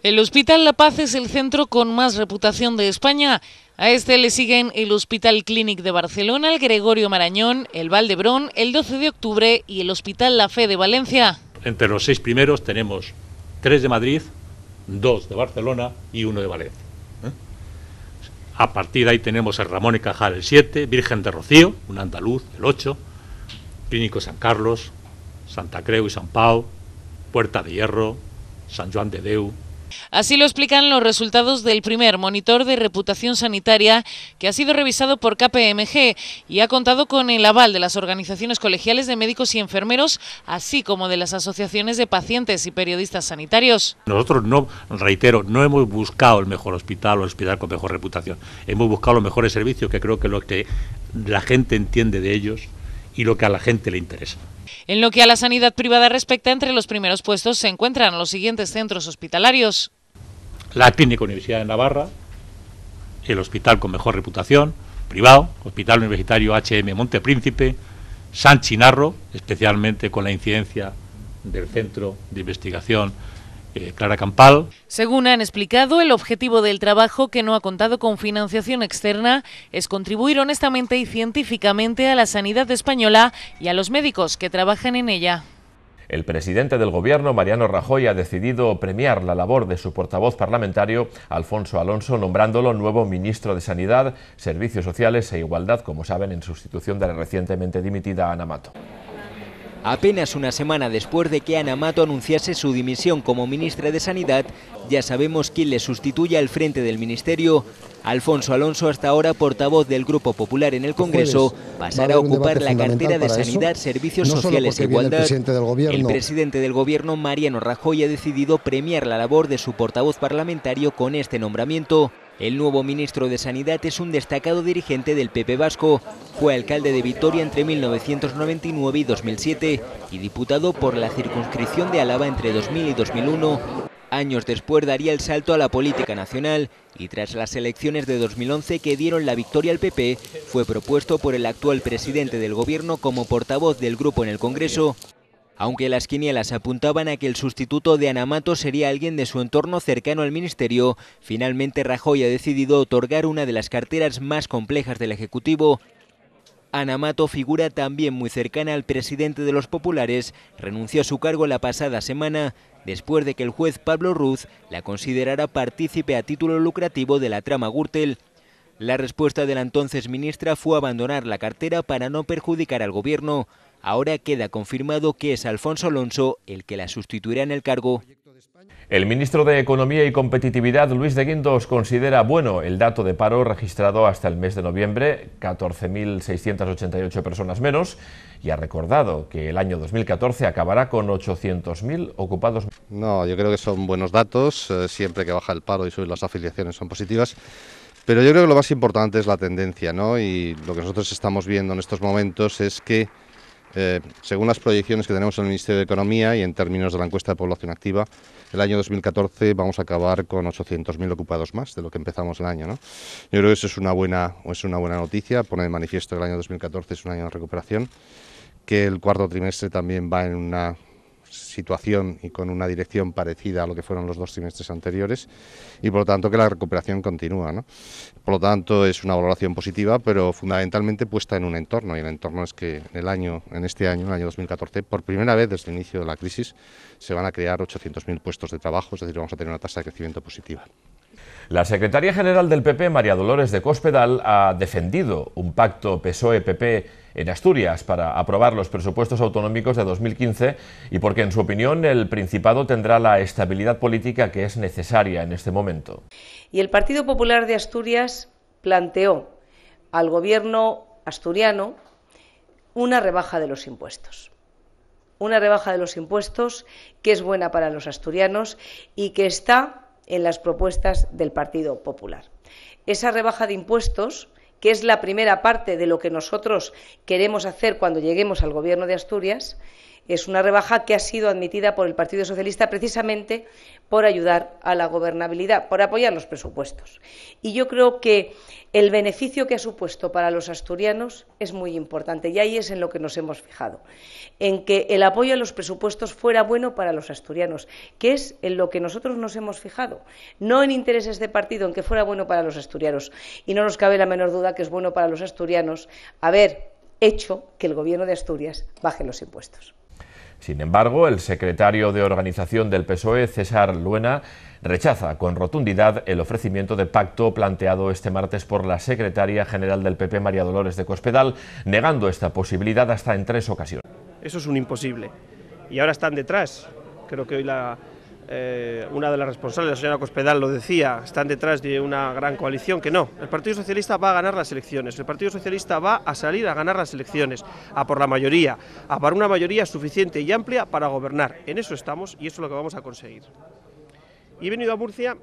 El Hospital La Paz es el centro con más reputación de España. A este le siguen el Hospital Clínic de Barcelona, el Gregorio Marañón, el Valdebrón, el 12 de octubre y el Hospital La Fe de Valencia. Entre los seis primeros tenemos tres de Madrid, dos de Barcelona y uno de Valencia. ¿Eh? A partir de ahí tenemos el Ramón y Cajal el 7, Virgen de Rocío, un andaluz, el 8, Clínico San Carlos, Santa Creu y San Pau, Puerta de Hierro, San Juan de Deu, Así lo explican los resultados del primer monitor de reputación sanitaria que ha sido revisado por KPMG y ha contado con el aval de las organizaciones colegiales de médicos y enfermeros, así como de las asociaciones de pacientes y periodistas sanitarios. Nosotros no, reitero, no hemos buscado el mejor hospital o el hospital con mejor reputación. Hemos buscado los mejores servicios, que creo que lo que la gente entiende de ellos y lo que a la gente le interesa. En lo que a la sanidad privada respecta, entre los primeros puestos se encuentran los siguientes centros hospitalarios. La Clínica Universidad de Navarra, el hospital con mejor reputación, privado, Hospital Universitario HM Montepríncipe, San Chinarro, especialmente con la incidencia del Centro de Investigación eh, Clara Campal. Según han explicado, el objetivo del trabajo, que no ha contado con financiación externa, es contribuir honestamente y científicamente a la sanidad española y a los médicos que trabajan en ella. El presidente del Gobierno, Mariano Rajoy, ha decidido premiar la labor de su portavoz parlamentario, Alfonso Alonso, nombrándolo nuevo ministro de Sanidad, Servicios Sociales e Igualdad, como saben, en sustitución de la recientemente dimitida Ana Mato. Apenas una semana después de que Ana Mato anunciase su dimisión como ministra de Sanidad, ya sabemos quién le sustituye al frente del ministerio. Alfonso Alonso, hasta ahora portavoz del Grupo Popular en el este Congreso, pasará a ocupar la cartera de Sanidad, Servicios Sociales e Igualdad. el presidente del Gobierno, Mariano Rajoy, ha decidido premiar la labor de su portavoz parlamentario con este nombramiento. El nuevo ministro de Sanidad es un destacado dirigente del PP Vasco. Fue alcalde de Vitoria entre 1999 y 2007 y diputado por la circunscripción de Álava entre 2000 y 2001. Años después daría el salto a la política nacional y tras las elecciones de 2011 que dieron la victoria al PP, fue propuesto por el actual presidente del gobierno como portavoz del grupo en el Congreso aunque las quinielas apuntaban a que el sustituto de Anamato sería alguien de su entorno cercano al ministerio, finalmente Rajoy ha decidido otorgar una de las carteras más complejas del Ejecutivo. Anamato figura también muy cercana al presidente de los populares, renunció a su cargo la pasada semana después de que el juez Pablo Ruz la considerara partícipe a título lucrativo de la trama Gürtel. La respuesta de la entonces ministra fue abandonar la cartera para no perjudicar al gobierno. Ahora queda confirmado que es Alfonso Alonso el que la sustituirá en el cargo. El ministro de Economía y Competitividad, Luis de Guindos, considera bueno el dato de paro registrado hasta el mes de noviembre, 14.688 personas menos, y ha recordado que el año 2014 acabará con 800.000 ocupados. No, yo creo que son buenos datos, eh, siempre que baja el paro y suben las afiliaciones son positivas. Pero yo creo que lo más importante es la tendencia, ¿no? Y lo que nosotros estamos viendo en estos momentos es que eh, según las proyecciones que tenemos en el Ministerio de Economía y en términos de la encuesta de población activa, el año 2014 vamos a acabar con 800.000 ocupados más de lo que empezamos el año. Yo creo que eso es una, buena, es una buena noticia, pone de manifiesto que el año 2014 es un año de recuperación, que el cuarto trimestre también va en una situación y con una dirección parecida a lo que fueron los dos semestres anteriores y por lo tanto que la recuperación continúa. Por lo tanto es una valoración positiva pero fundamentalmente puesta en un entorno y el entorno es que en, el año, en este año, en el año 2014, por primera vez desde el inicio de la crisis se van a crear 800.000 puestos de trabajo, es decir, vamos a tener una tasa de crecimiento positiva. La secretaria general del PP, María Dolores de Cospedal, ha defendido un pacto PSOE-PP e en Asturias para aprobar los presupuestos autonómicos de 2015 y porque, en su opinión, el Principado tendrá la estabilidad política que es necesaria en este momento. Y el Partido Popular de Asturias planteó al gobierno asturiano una rebaja de los impuestos una rebaja de los impuestos que es buena para los asturianos y que está en las propuestas del Partido Popular. Esa rebaja de impuestos, que es la primera parte de lo que nosotros queremos hacer cuando lleguemos al Gobierno de Asturias, es una rebaja que ha sido admitida por el Partido Socialista precisamente por ayudar a la gobernabilidad, por apoyar los presupuestos. Y yo creo que el beneficio que ha supuesto para los asturianos es muy importante y ahí es en lo que nos hemos fijado, en que el apoyo a los presupuestos fuera bueno para los asturianos, que es en lo que nosotros nos hemos fijado, no en intereses de partido, en que fuera bueno para los asturianos. Y no nos cabe la menor duda que es bueno para los asturianos haber hecho que el Gobierno de Asturias baje los impuestos. Sin embargo, el secretario de organización del PSOE, César Luena, rechaza con rotundidad el ofrecimiento de pacto planteado este martes por la secretaria general del PP, María Dolores de Cospedal, negando esta posibilidad hasta en tres ocasiones. Eso es un imposible. Y ahora están detrás. Creo que hoy la, eh, una de las responsables, la señora Cospedal, lo decía, están detrás de una gran coalición, que no, el Partido Socialista va a ganar las elecciones, el Partido Socialista va a salir a ganar las elecciones, a por la mayoría, a por una mayoría suficiente y amplia para gobernar. En eso estamos y eso es lo que vamos a conseguir. Y he venido a Murcia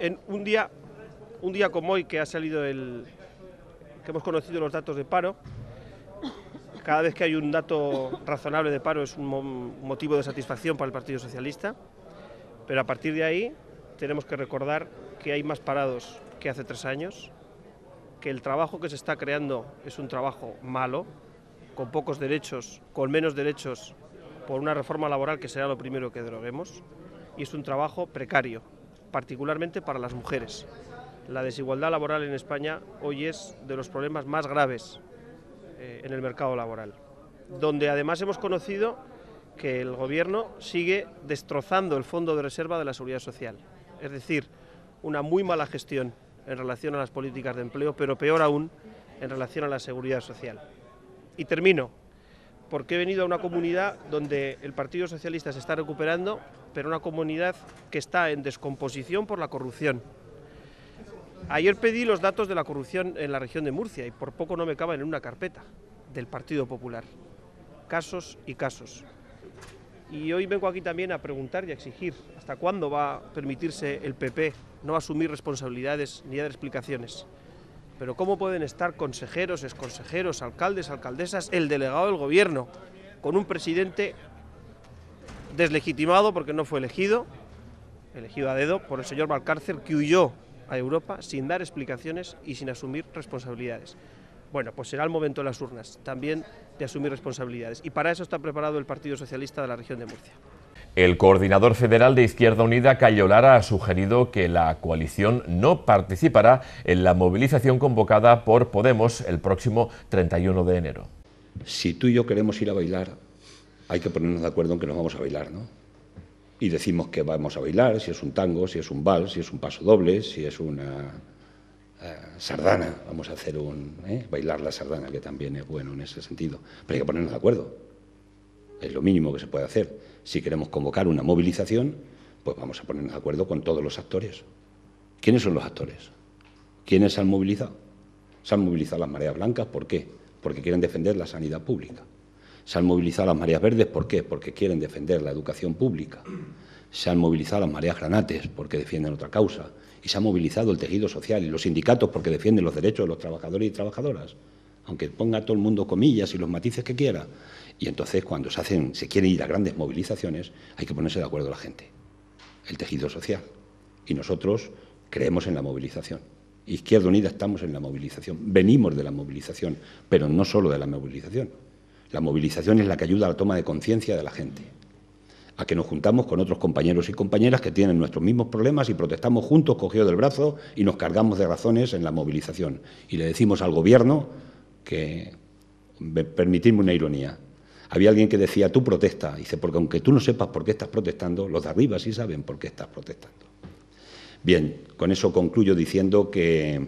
en un día, un día como hoy que ha salido el que hemos conocido los datos de paro, cada vez que hay un dato razonable de paro es un motivo de satisfacción para el Partido Socialista, pero a partir de ahí tenemos que recordar que hay más parados que hace tres años, que el trabajo que se está creando es un trabajo malo, con pocos derechos, con menos derechos por una reforma laboral que será lo primero que deroguemos, y es un trabajo precario, particularmente para las mujeres. La desigualdad laboral en España hoy es de los problemas más graves eh, en el mercado laboral, donde además hemos conocido que el Gobierno sigue destrozando el fondo de reserva de la seguridad social, es decir, una muy mala gestión en relación a las políticas de empleo, pero peor aún en relación a la seguridad social. Y termino, porque he venido a una comunidad donde el Partido Socialista se está recuperando, pero una comunidad que está en descomposición por la corrupción. Ayer pedí los datos de la corrupción en la región de Murcia y por poco no me caben en una carpeta del Partido Popular. Casos y casos. Y hoy vengo aquí también a preguntar y a exigir hasta cuándo va a permitirse el PP no asumir responsabilidades ni dar explicaciones. Pero ¿cómo pueden estar consejeros, exconsejeros, alcaldes, alcaldesas, el delegado del gobierno, con un presidente deslegitimado porque no fue elegido, elegido a dedo por el señor Valcárcel, que huyó a Europa sin dar explicaciones y sin asumir responsabilidades. Bueno, pues será el momento de las urnas, también de asumir responsabilidades. Y para eso está preparado el Partido Socialista de la región de Murcia. El coordinador federal de Izquierda Unida, Cayo Lara, ha sugerido que la coalición no participará en la movilización convocada por Podemos el próximo 31 de enero. Si tú y yo queremos ir a bailar, hay que ponernos de acuerdo en que nos vamos a bailar, ¿no? y decimos que vamos a bailar, si es un tango, si es un vals, si es un paso doble, si es una eh, sardana, vamos a hacer un eh, bailar la sardana, que también es bueno en ese sentido. Pero hay que ponernos de acuerdo. Es lo mínimo que se puede hacer. Si queremos convocar una movilización, pues vamos a ponernos de acuerdo con todos los actores. ¿Quiénes son los actores? ¿Quiénes se han movilizado? Se han movilizado las mareas blancas, ¿por qué? Porque quieren defender la sanidad pública. Se han movilizado las mareas verdes, ¿por qué? Porque quieren defender la educación pública. Se han movilizado las mareas granates porque defienden otra causa. Y se ha movilizado el tejido social y los sindicatos porque defienden los derechos de los trabajadores y trabajadoras. Aunque ponga todo el mundo comillas y los matices que quiera. Y entonces cuando se, hacen, se quieren ir a grandes movilizaciones hay que ponerse de acuerdo la gente. El tejido social. Y nosotros creemos en la movilización. Izquierda Unida estamos en la movilización, venimos de la movilización, pero no solo de la movilización, la movilización es la que ayuda a la toma de conciencia de la gente, a que nos juntamos con otros compañeros y compañeras que tienen nuestros mismos problemas y protestamos juntos, cogidos del brazo, y nos cargamos de razones en la movilización. Y le decimos al gobierno que, permitidme una ironía, había alguien que decía, tú protesta, dice, porque aunque tú no sepas por qué estás protestando, los de arriba sí saben por qué estás protestando. Bien, con eso concluyo diciendo que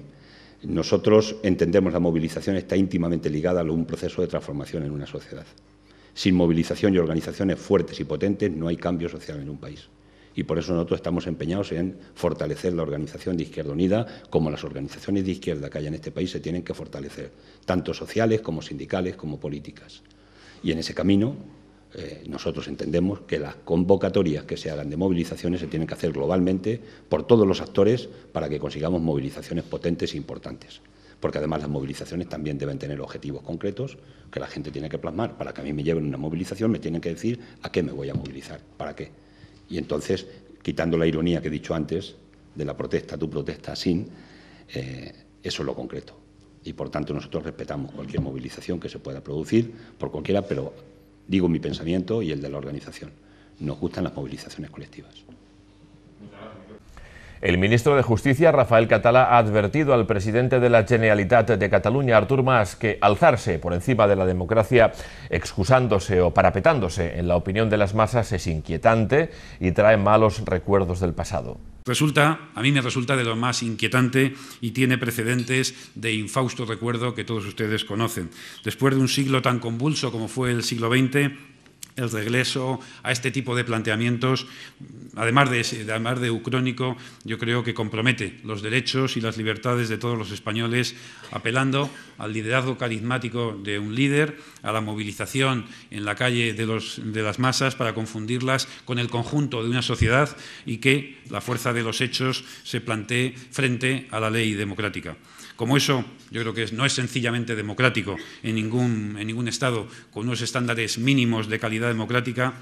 nosotros entendemos la movilización está íntimamente ligada a un proceso de transformación en una sociedad. Sin movilización y organizaciones fuertes y potentes no hay cambio social en un país. Y por eso nosotros estamos empeñados en fortalecer la organización de Izquierda Unida, como las organizaciones de izquierda que hay en este país se tienen que fortalecer, tanto sociales como sindicales como políticas. Y en ese camino eh, nosotros entendemos que las convocatorias que se hagan de movilizaciones se tienen que hacer globalmente por todos los actores para que consigamos movilizaciones potentes e importantes. Porque además las movilizaciones también deben tener objetivos concretos que la gente tiene que plasmar. Para que a mí me lleven una movilización me tienen que decir a qué me voy a movilizar, para qué. Y entonces, quitando la ironía que he dicho antes de la protesta, tu protesta, sin, eh, eso es lo concreto. Y por tanto nosotros respetamos cualquier movilización que se pueda producir por cualquiera, pero digo mi pensamiento y el de la organización. Nos gustan las movilizaciones colectivas. El ministro de Justicia, Rafael Catalá, ha advertido al presidente de la Generalitat de Cataluña, Artur Mas, que alzarse por encima de la democracia excusándose o parapetándose en la opinión de las masas es inquietante y trae malos recuerdos del pasado. Resulta, a mí me resulta de lo más inquietante y tiene precedentes de infausto recuerdo que todos ustedes conocen. Después de un siglo tan convulso como fue el siglo XX, el regreso a este tipo de planteamientos, además de, además de ucrónico, yo creo que compromete los derechos y las libertades de todos los españoles, apelando al liderazgo carismático de un líder, a la movilización en la calle de las masas para confundirlas con el conjunto de una sociedad y que la fuerza de los hechos se plantee frente a la ley democrática. Como eso yo creo que no es sencillamente democrático en ningún, en ningún Estado con unos estándares mínimos de calidad democrática,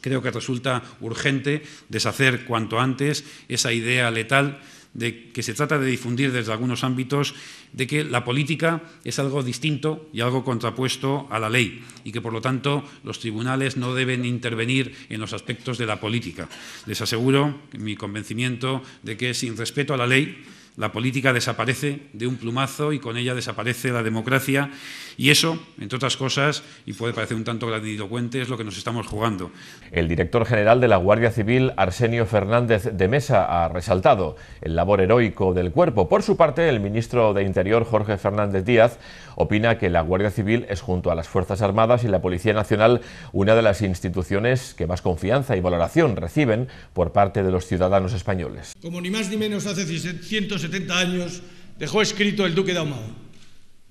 creo que resulta urgente deshacer cuanto antes esa idea letal de que se trata de difundir desde algunos ámbitos de que la política es algo distinto y algo contrapuesto a la ley y que por lo tanto los tribunales no deben intervenir en los aspectos de la política. Les aseguro mi convencimiento de que sin respeto a la ley la política desaparece de un plumazo y con ella desaparece la democracia. Y eso, entre otras cosas, y puede parecer un tanto grandilocuente, es lo que nos estamos jugando. El director general de la Guardia Civil, Arsenio Fernández de Mesa, ha resaltado el labor heroico del cuerpo. Por su parte, el ministro de Interior, Jorge Fernández Díaz, opina que la Guardia Civil es, junto a las Fuerzas Armadas y la Policía Nacional, una de las instituciones que más confianza y valoración reciben por parte de los ciudadanos españoles. Como ni más ni menos hace 170 años, dejó escrito el duque de Ahumada.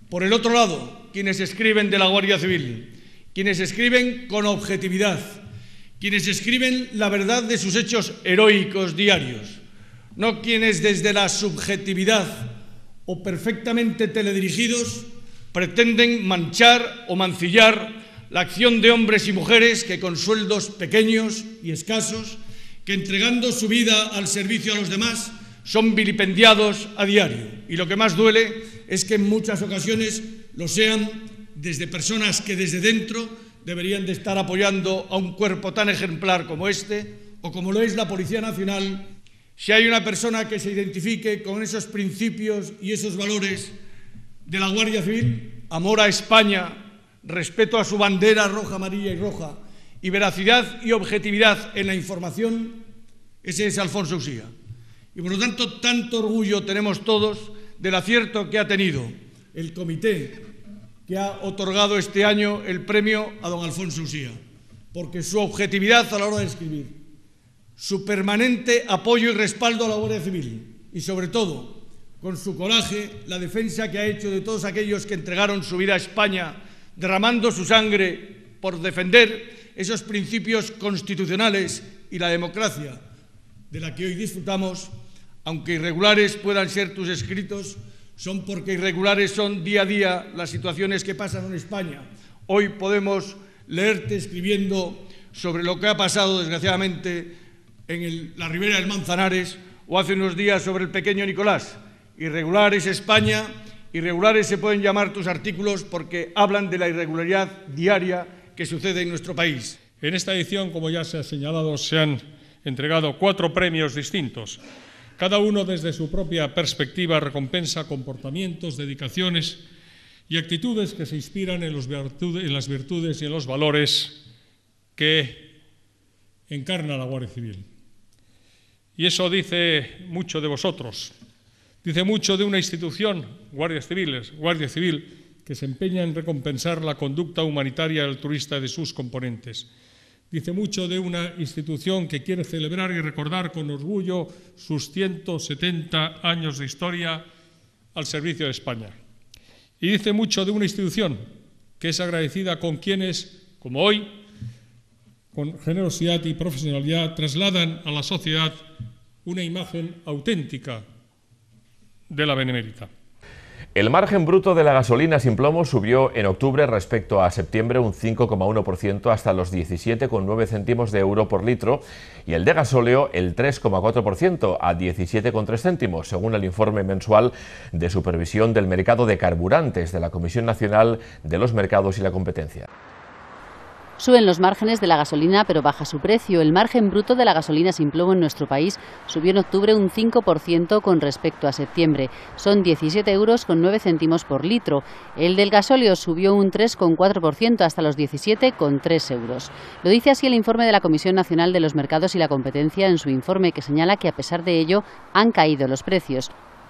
Por el otro lado, quienes escriben de la Guardia Civil, quienes escriben con objetividad, quienes escriben la verdad de sus hechos heroicos diarios, no quienes desde la subjetividad o perfectamente teledirigidos pretenden manchar o mancillar la acción de hombres y mujeres que con sueldos pequeños y escasos, que entregando su vida al servicio a los demás, son vilipendiados a diario. Y lo que más duele es que en muchas ocasiones lo sean desde personas que desde dentro deberían de estar apoyando a un cuerpo tan ejemplar como este o como lo es la Policía Nacional. Si hay una persona que se identifique con esos principios y esos valores de la Guardia Civil, amor a España, respeto a su bandera roja, amarilla y roja, y veracidad y objetividad en la información, ese es Alfonso Usía. Y por lo tanto, tanto orgullo tenemos todos del acierto que ha tenido el comité que ha otorgado este año el premio a don Alfonso Usía, porque su objetividad a la hora de escribir, su permanente apoyo y respaldo a la Guardia Civil y, sobre todo, con su coraje, la defensa que ha hecho de todos aquellos que entregaron su vida a España, derramando su sangre por defender esos principios constitucionales y la democracia de la que hoy disfrutamos, aunque irregulares puedan ser tus escritos, son porque irregulares son día a día las situaciones que pasan en España. Hoy podemos leerte escribiendo sobre lo que ha pasado, desgraciadamente, en la ribera del Manzanares o hace unos días sobre el pequeño Nicolás. Irregulares España, irregulares se pueden llamar tus artículos porque hablan de la irregularidad diaria que sucede en nuestro país. En esta edición, como ya se ha señalado, se han entregado cuatro premios distintos. Cada uno desde su propia perspectiva recompensa comportamientos, dedicaciones y actitudes que se inspiran en, las virtudes y en los valores que encarna la Guardia Civil. Y eso dice mucho de vosotros, dice mucho de una institución, Guardias Civiles, Guardia Civil, que se empeña en recompensar la conducta humanitaria y altruista de sus componentes dice mucho de una institución que quiere celebrar y recordar con orgullo sus 170 años de historia al servicio de España. Y dice mucho de una institución que es agradecida con quienes, como hoy, con generosidad y profesionalidad, trasladan a la sociedad una imagen auténtica de la Benemérita. El margen bruto de la gasolina sin plomo subió en octubre respecto a septiembre un 5,1% hasta los 17,9 céntimos de euro por litro y el de gasóleo el 3,4% a 17,3 céntimos, según el informe mensual de supervisión del mercado de carburantes de la Comisión Nacional de los Mercados y la Competencia. Suben los márgenes de la gasolina, pero baja su precio. El margen bruto de la gasolina sin plomo en nuestro país subió en octubre un 5% con respecto a septiembre. Son 17 euros con céntimos por litro. El del gasóleo subió un 3,4% hasta los 17,3 euros. Lo dice así el informe de la Comisión Nacional de los Mercados y la Competencia en su informe que señala que a pesar de ello han caído los precios.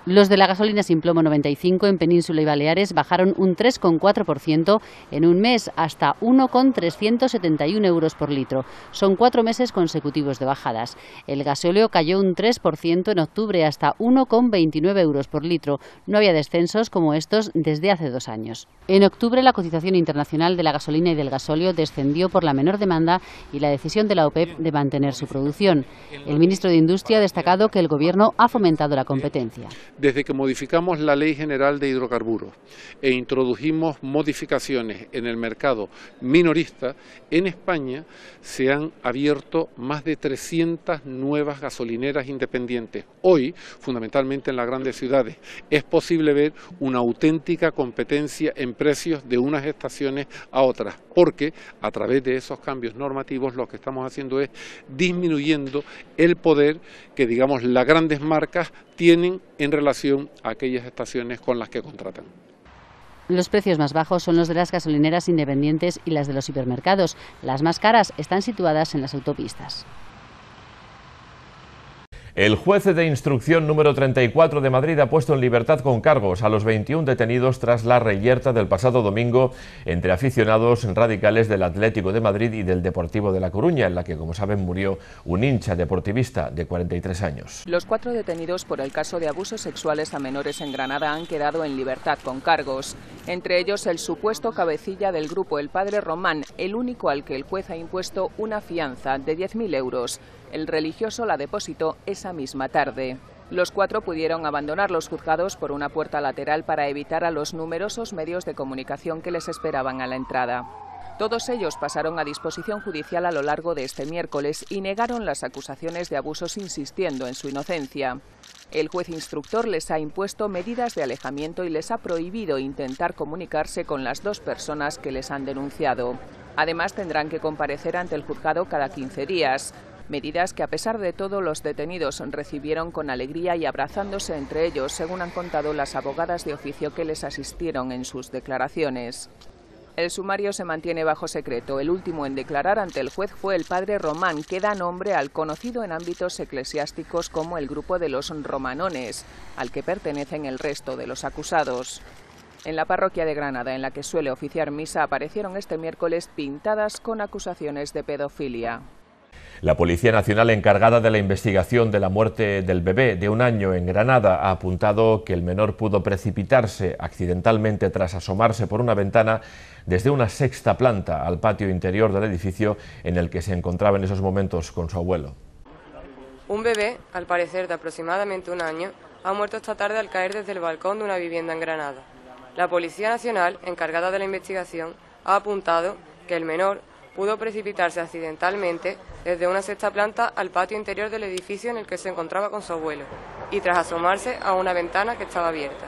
Los de la gasolina sin plomo 95 en Península y Baleares bajaron un 3,4% en un mes hasta 1,371 euros por litro. Son cuatro meses consecutivos de bajadas. El gasóleo cayó un 3% en octubre hasta 1,29 euros por litro. No había descensos como estos desde hace dos años. En octubre la cotización internacional de la gasolina y del gasóleo descendió por la menor demanda y la decisión de la OPEP e de mantener su producción. El ministro de Industria ha destacado que el Gobierno ha fomentado la competencia. Desde que modificamos la Ley General de Hidrocarburos e introdujimos modificaciones en el mercado minorista, en España se han abierto más de 300 nuevas gasolineras independientes. Hoy, fundamentalmente en las grandes ciudades, es posible ver una auténtica competencia en precios de unas estaciones a otras, porque a través de esos cambios normativos lo que estamos haciendo es disminuyendo el poder que, digamos, las grandes marcas tienen en relación a aquellas estaciones con las que contratan. Los precios más bajos son los de las gasolineras independientes y las de los hipermercados. Las más caras están situadas en las autopistas. El juez de instrucción número 34 de Madrid ha puesto en libertad con cargos a los 21 detenidos tras la reyerta del pasado domingo entre aficionados radicales del Atlético de Madrid y del Deportivo de La Coruña, en la que, como saben, murió un hincha deportivista de 43 años. Los cuatro detenidos por el caso de abusos sexuales a menores en Granada han quedado en libertad con cargos, entre ellos el supuesto cabecilla del grupo El Padre Román, el único al que el juez ha impuesto una fianza de 10.000 euros. El religioso la depositó esa misma tarde. Los cuatro pudieron abandonar los juzgados por una puerta lateral para evitar a los numerosos medios de comunicación que les esperaban a la entrada. Todos ellos pasaron a disposición judicial a lo largo de este miércoles y negaron las acusaciones de abusos insistiendo en su inocencia. El juez instructor les ha impuesto medidas de alejamiento y les ha prohibido intentar comunicarse con las dos personas que les han denunciado. Además, tendrán que comparecer ante el juzgado cada 15 días medidas que a pesar de todo los detenidos recibieron con alegría y abrazándose entre ellos, según han contado las abogadas de oficio que les asistieron en sus declaraciones. El sumario se mantiene bajo secreto. El último en declarar ante el juez fue el padre Román, que da nombre al conocido en ámbitos eclesiásticos como el grupo de los romanones, al que pertenecen el resto de los acusados. En la parroquia de Granada, en la que suele oficiar misa, aparecieron este miércoles pintadas con acusaciones de pedofilia. La Policía Nacional encargada de la investigación de la muerte del bebé de un año en Granada ha apuntado que el menor pudo precipitarse accidentalmente tras asomarse por una ventana desde una sexta planta al patio interior del edificio en el que se encontraba en esos momentos con su abuelo. Un bebé, al parecer de aproximadamente un año, ha muerto esta tarde al caer desde el balcón de una vivienda en Granada. La Policía Nacional, encargada de la investigación, ha apuntado que el menor pudo precipitarse accidentalmente desde una sexta planta al patio interior del edificio en el que se encontraba con su abuelo y tras asomarse a una ventana que estaba abierta.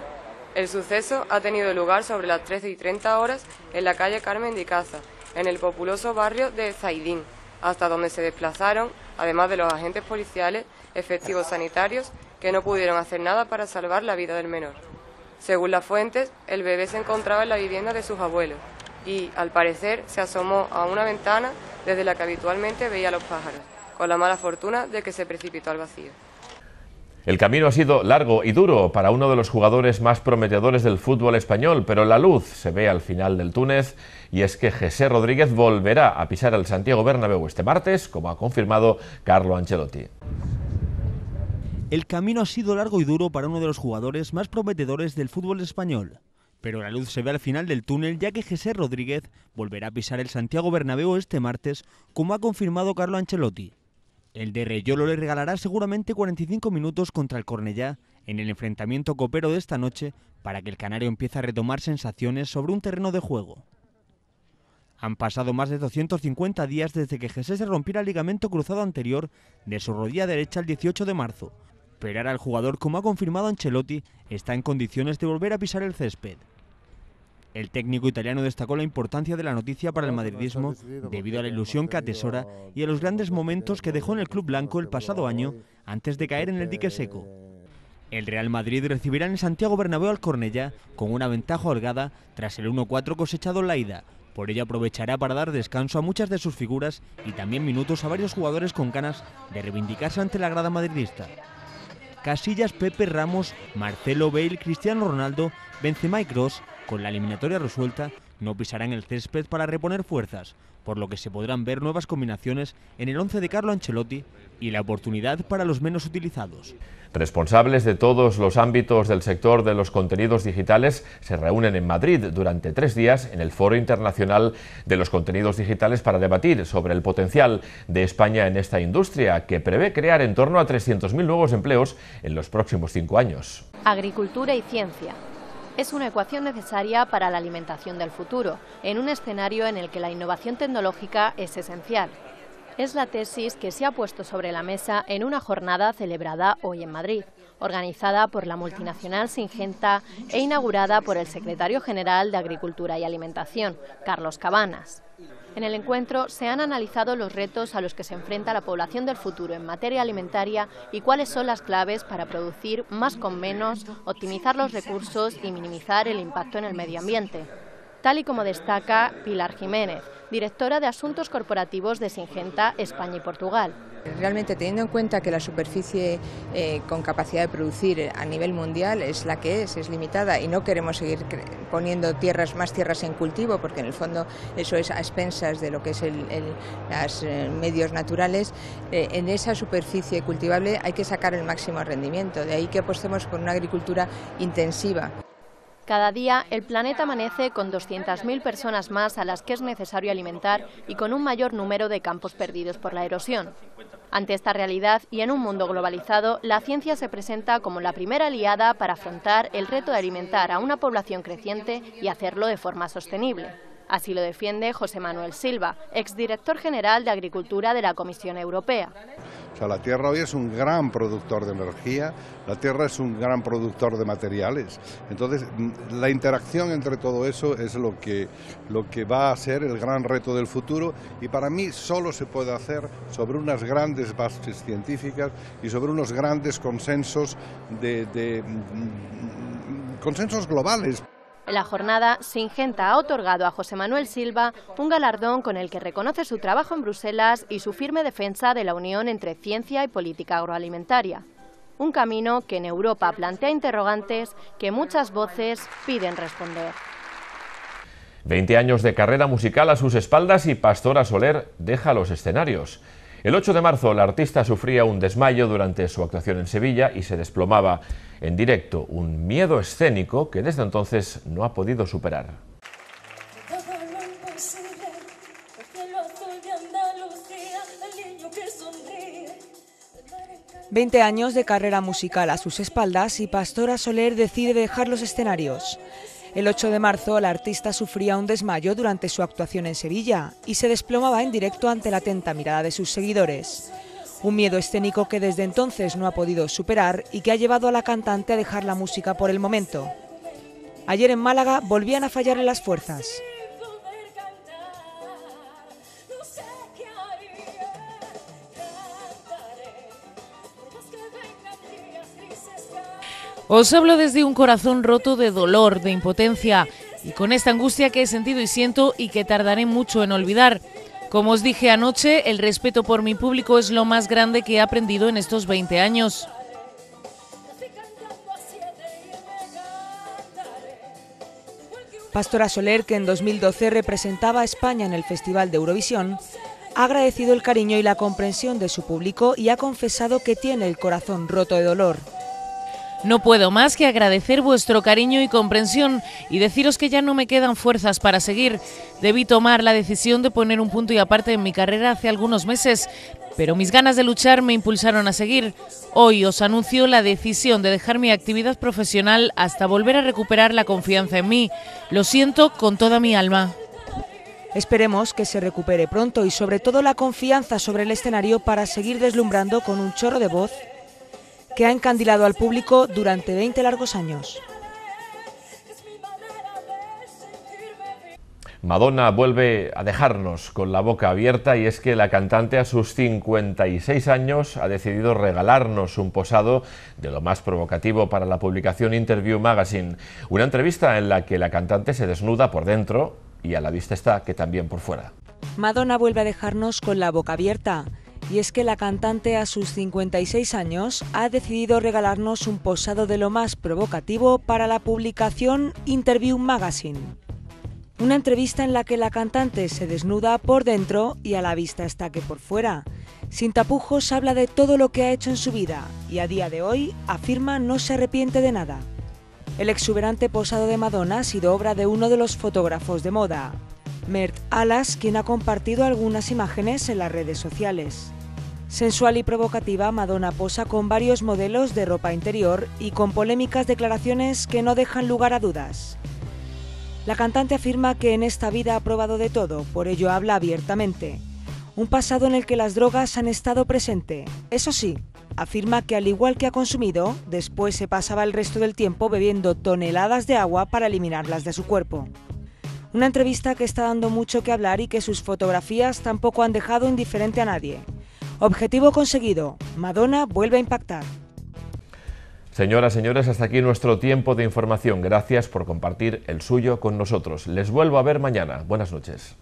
El suceso ha tenido lugar sobre las 13 y 30 horas en la calle Carmen de Caza, en el populoso barrio de Zaidín, hasta donde se desplazaron, además de los agentes policiales, efectivos sanitarios, que no pudieron hacer nada para salvar la vida del menor. Según las fuentes, el bebé se encontraba en la vivienda de sus abuelos, y al parecer se asomó a una ventana desde la que habitualmente veía los pájaros, con la mala fortuna de que se precipitó al vacío. El camino ha sido largo y duro para uno de los jugadores más prometedores del fútbol español, pero la luz se ve al final del túnez y es que José Rodríguez volverá a pisar el Santiago Bernabéu este martes, como ha confirmado Carlo Ancelotti. El camino ha sido largo y duro para uno de los jugadores más prometedores del fútbol español, pero la luz se ve al final del túnel ya que José Rodríguez volverá a pisar el Santiago Bernabéu este martes, como ha confirmado Carlo Ancelotti. El de Reyolo le regalará seguramente 45 minutos contra el Cornellá en el enfrentamiento copero de esta noche para que el canario empiece a retomar sensaciones sobre un terreno de juego. Han pasado más de 250 días desde que Jesús se rompiera el ligamento cruzado anterior de su rodilla derecha el 18 de marzo, pero ahora el jugador, como ha confirmado Ancelotti, está en condiciones de volver a pisar el césped. El técnico italiano destacó la importancia de la noticia para el madridismo debido a la ilusión que atesora y a los grandes momentos que dejó en el club blanco el pasado año antes de caer en el dique seco. El Real Madrid recibirá en Santiago Bernabéu al Cornella con una ventaja holgada tras el 1-4 cosechado en la ida. Por ello aprovechará para dar descanso a muchas de sus figuras y también minutos a varios jugadores con ganas de reivindicarse ante la grada madridista. Casillas, Pepe Ramos, Marcelo Bale, Cristiano Ronaldo, Benzema y Ross. Con la eliminatoria resuelta, no pisarán el césped para reponer fuerzas, por lo que se podrán ver nuevas combinaciones en el 11 de Carlo Ancelotti y la oportunidad para los menos utilizados. Responsables de todos los ámbitos del sector de los contenidos digitales se reúnen en Madrid durante tres días en el Foro Internacional de los Contenidos Digitales para debatir sobre el potencial de España en esta industria, que prevé crear en torno a 300.000 nuevos empleos en los próximos cinco años. Agricultura y ciencia, es una ecuación necesaria para la alimentación del futuro, en un escenario en el que la innovación tecnológica es esencial es la tesis que se ha puesto sobre la mesa en una jornada celebrada hoy en Madrid, organizada por la multinacional Singenta e inaugurada por el secretario general de Agricultura y Alimentación, Carlos Cabanas. En el encuentro se han analizado los retos a los que se enfrenta la población del futuro en materia alimentaria y cuáles son las claves para producir más con menos, optimizar los recursos y minimizar el impacto en el medio ambiente. Tal y como destaca Pilar Jiménez, directora de Asuntos Corporativos de Singenta, España y Portugal. Realmente teniendo en cuenta que la superficie eh, con capacidad de producir a nivel mundial es la que es, es limitada y no queremos seguir poniendo tierras más tierras en cultivo porque en el fondo eso es a expensas de lo que es el, los eh, medios naturales, eh, en esa superficie cultivable hay que sacar el máximo rendimiento, de ahí que apostemos por una agricultura intensiva. Cada día el planeta amanece con 200.000 personas más a las que es necesario alimentar y con un mayor número de campos perdidos por la erosión. Ante esta realidad y en un mundo globalizado, la ciencia se presenta como la primera aliada para afrontar el reto de alimentar a una población creciente y hacerlo de forma sostenible. Así lo defiende José Manuel Silva, exdirector general de Agricultura de la Comisión Europea. la tierra hoy es un gran productor de energía, la tierra es un gran productor de materiales. Entonces, la interacción entre todo eso es lo que, lo que va a ser el gran reto del futuro y para mí solo se puede hacer sobre unas grandes bases científicas y sobre unos grandes consensos de, de mm, consensos globales. En la jornada, Singenta ha otorgado a José Manuel Silva un galardón con el que reconoce su trabajo en Bruselas y su firme defensa de la unión entre ciencia y política agroalimentaria. Un camino que en Europa plantea interrogantes que muchas voces piden responder. 20 años de carrera musical a sus espaldas y Pastora Soler deja los escenarios. El 8 de marzo la artista sufría un desmayo durante su actuación en Sevilla y se desplomaba en directo, un miedo escénico que desde entonces no ha podido superar. Veinte años de carrera musical a sus espaldas y Pastora Soler decide dejar los escenarios. El 8 de marzo, la artista sufría un desmayo durante su actuación en Sevilla y se desplomaba en directo ante la atenta mirada de sus seguidores. Un miedo escénico que desde entonces no ha podido superar y que ha llevado a la cantante a dejar la música por el momento. Ayer en Málaga volvían a fallarle las fuerzas. Os hablo desde un corazón roto de dolor, de impotencia y con esta angustia que he sentido y siento y que tardaré mucho en olvidar. Como os dije anoche, el respeto por mi público es lo más grande que he aprendido en estos 20 años. Pastora Soler, que en 2012 representaba a España en el Festival de Eurovisión, ha agradecido el cariño y la comprensión de su público y ha confesado que tiene el corazón roto de dolor. No puedo más que agradecer vuestro cariño y comprensión y deciros que ya no me quedan fuerzas para seguir. Debí tomar la decisión de poner un punto y aparte en mi carrera hace algunos meses, pero mis ganas de luchar me impulsaron a seguir. Hoy os anuncio la decisión de dejar mi actividad profesional hasta volver a recuperar la confianza en mí. Lo siento con toda mi alma. Esperemos que se recupere pronto y sobre todo la confianza sobre el escenario para seguir deslumbrando con un chorro de voz que ha encandilado al público durante 20 largos años. Madonna vuelve a dejarnos con la boca abierta y es que la cantante a sus 56 años ha decidido regalarnos un posado de lo más provocativo para la publicación Interview Magazine, una entrevista en la que la cantante se desnuda por dentro y a la vista está que también por fuera. Madonna vuelve a dejarnos con la boca abierta y es que la cantante a sus 56 años ha decidido regalarnos un posado de lo más provocativo para la publicación Interview Magazine. Una entrevista en la que la cantante se desnuda por dentro y a la vista está que por fuera. Sin tapujos habla de todo lo que ha hecho en su vida y a día de hoy afirma no se arrepiente de nada. El exuberante posado de Madonna ha sido obra de uno de los fotógrafos de moda, Mert Alas, quien ha compartido algunas imágenes en las redes sociales. Sensual y provocativa, Madonna posa con varios modelos de ropa interior y con polémicas declaraciones que no dejan lugar a dudas. La cantante afirma que en esta vida ha probado de todo, por ello habla abiertamente. Un pasado en el que las drogas han estado presente. Eso sí, afirma que al igual que ha consumido, después se pasaba el resto del tiempo bebiendo toneladas de agua para eliminarlas de su cuerpo. Una entrevista que está dando mucho que hablar y que sus fotografías tampoco han dejado indiferente a nadie. Objetivo conseguido. Madonna vuelve a impactar. Señoras, señores, hasta aquí nuestro tiempo de información. Gracias por compartir el suyo con nosotros. Les vuelvo a ver mañana. Buenas noches.